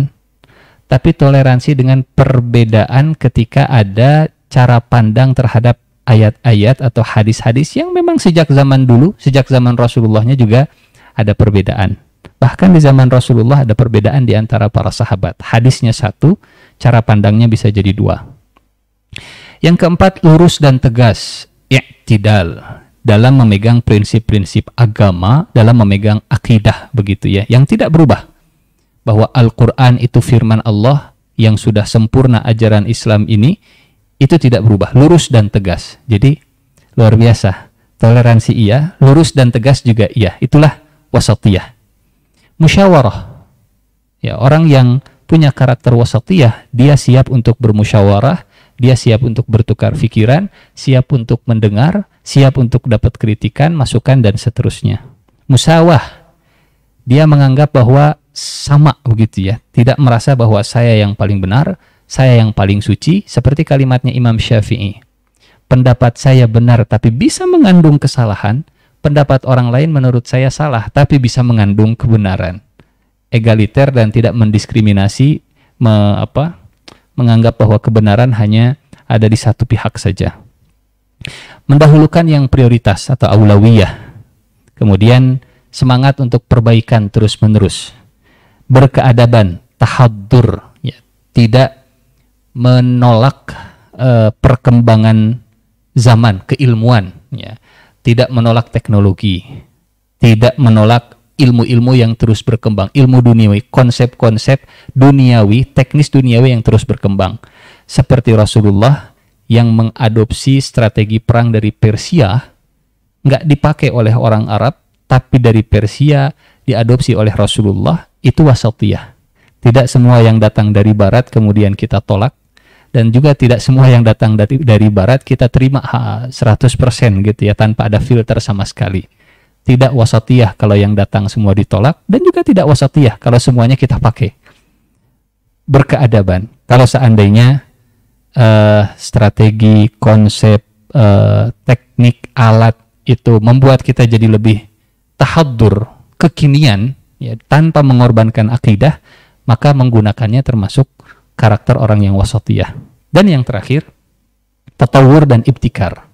tapi toleransi dengan perbedaan ketika ada cara pandang terhadap ayat-ayat atau hadis-hadis yang memang sejak zaman dulu, sejak zaman Rasulullahnya juga ada perbedaan. Bahkan di zaman Rasulullah ada perbedaan di antara para sahabat. Hadisnya satu, cara pandangnya bisa jadi dua. Yang keempat, lurus dan tegas, ya tidak dalam memegang prinsip-prinsip agama, dalam memegang akidah begitu ya, yang tidak berubah. Bahwa Al-Qur'an itu firman Allah yang sudah sempurna ajaran Islam ini itu tidak berubah, lurus dan tegas. Jadi luar biasa. Toleransi iya, lurus dan tegas juga iya. Itulah wasatiyah. Musyawarah. Ya, orang yang punya karakter wasatiyah, dia siap untuk bermusyawarah, dia siap untuk bertukar pikiran, siap untuk mendengar, siap untuk dapat kritikan, masukan, dan seterusnya. Musawah, dia menganggap bahwa sama begitu ya, tidak merasa bahwa saya yang paling benar, saya yang paling suci, seperti kalimatnya Imam Syafi'i. Pendapat saya benar tapi bisa mengandung kesalahan, pendapat orang lain menurut saya salah tapi bisa mengandung kebenaran. Egaliter dan tidak mendiskriminasi me, apa menganggap bahwa kebenaran hanya ada di satu pihak saja. Mendahulukan yang prioritas atau aulawiyah. Kemudian semangat untuk perbaikan terus-menerus. Berkeadaban, tahadur, ya, tidak menolak eh, perkembangan zaman keilmuan, ya. tidak menolak teknologi, tidak menolak ilmu-ilmu yang terus berkembang, ilmu duniawi, konsep-konsep duniawi, teknis duniawi yang terus berkembang. Seperti Rasulullah yang mengadopsi strategi perang dari Persia, nggak dipakai oleh orang Arab, tapi dari Persia diadopsi oleh Rasulullah, itu wasatiyah. Tidak semua yang datang dari Barat kemudian kita tolak, dan juga tidak semua yang datang dari, dari Barat kita terima ha, 100% gitu ya, tanpa ada filter sama sekali tidak wasatiyah kalau yang datang semua ditolak dan juga tidak wasatiyah kalau semuanya kita pakai berkeadaban kalau seandainya uh, strategi konsep uh, teknik alat itu membuat kita jadi lebih tahadur kekinian ya tanpa mengorbankan akidah maka menggunakannya termasuk karakter orang yang wasatiyah dan yang terakhir tatawur dan ibtikar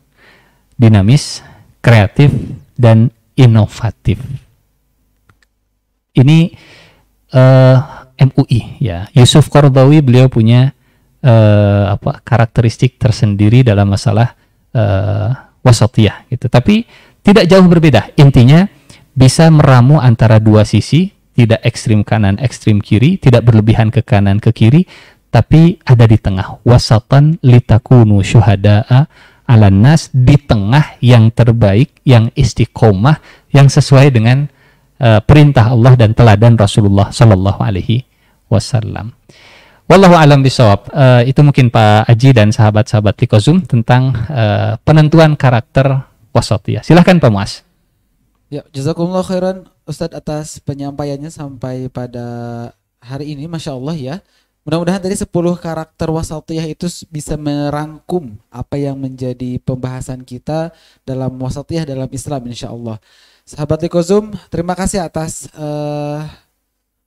dinamis kreatif dan inovatif. Ini uh, eh, MUI ya. Yusuf Korbawi beliau punya uh, apa karakteristik tersendiri dalam masalah uh, eh, wasatiyah gitu. Tapi tidak jauh berbeda. Intinya bisa meramu antara dua sisi, tidak ekstrim kanan, ekstrim kiri, tidak berlebihan ke kanan, ke kiri, tapi ada di tengah. Wasatan litakunu syuhada'a Nas di tengah yang terbaik, yang istiqomah, yang sesuai dengan uh, perintah Allah dan teladan Rasulullah Shallallahu Alaihi Wasallam. Wallahu alam bisawab. Uh, e, itu mungkin Pak Aji dan sahabat-sahabat di Likozum tentang uh, penentuan karakter Ya, Silahkan Pak Muas. Ya, jazakumullah khairan Ustadz atas penyampaiannya sampai pada hari ini, masya Allah ya. Mudah-mudahan tadi 10 karakter wasatiyah itu bisa merangkum apa yang menjadi pembahasan kita dalam wasatiyah dalam Islam insya Allah. Sahabat Likozum, terima kasih atas uh,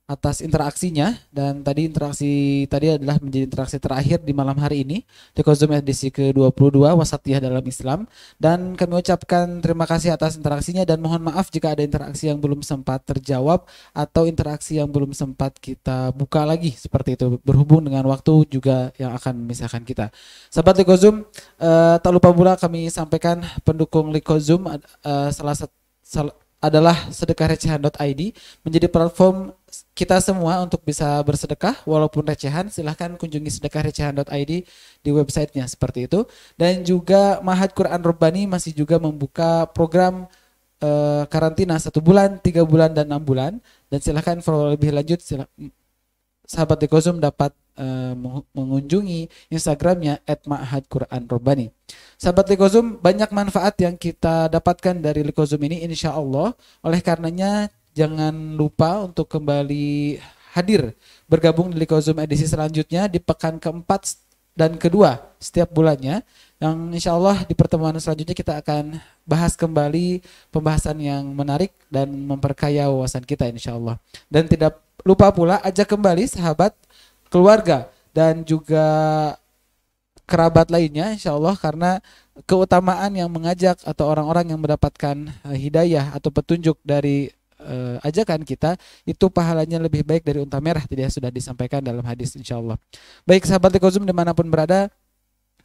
atas interaksinya dan tadi interaksi tadi adalah menjadi interaksi terakhir di malam hari ini di Kozum edisi ke-22 Wasatiyah dalam Islam dan kami ucapkan terima kasih atas interaksinya dan mohon maaf jika ada interaksi yang belum sempat terjawab atau interaksi yang belum sempat kita buka lagi seperti itu berhubung dengan waktu juga yang akan memisahkan kita. Sahabat Likozum, eh, tak lupa pula kami sampaikan pendukung Likozum eh, salah satu adalah sedekahrecehan.id menjadi platform kita semua untuk bisa bersedekah walaupun recehan silahkan kunjungi sedekahrecehan.id di websitenya seperti itu dan juga Mahat Quran Rabbani masih juga membuka program uh, karantina satu bulan tiga bulan dan enam bulan dan silahkan follow lebih lanjut silah, sahabat Dekozum dapat uh, mengunjungi Instagramnya Rabbani Sahabat Dekozum banyak manfaat yang kita dapatkan dari Dekozum ini insya Allah. Oleh karenanya Jangan lupa untuk kembali hadir bergabung di Zoom edisi selanjutnya di pekan keempat dan kedua setiap bulannya yang insya Allah di pertemuan selanjutnya kita akan bahas kembali pembahasan yang menarik dan memperkaya wawasan kita insya Allah dan tidak lupa pula ajak kembali sahabat keluarga dan juga kerabat lainnya insya Allah karena keutamaan yang mengajak atau orang-orang yang mendapatkan eh, hidayah atau petunjuk dari uh, ajakan kita itu pahalanya lebih baik dari unta merah tidak sudah disampaikan dalam hadis insyaallah baik sahabat Lekozum dimanapun berada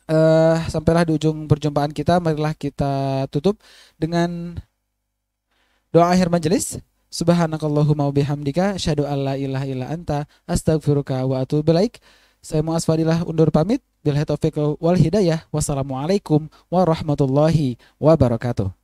uh, sampailah di ujung perjumpaan kita marilah kita tutup dengan doa akhir majelis subhanakallahumma wabihamdika syadu alla ilaha illa anta astagfiruka wa atubu saya Muaz Fadilah undur pamit. Bilhai taufiq wal hidayah. Wassalamualaikum warahmatullahi wabarakatuh.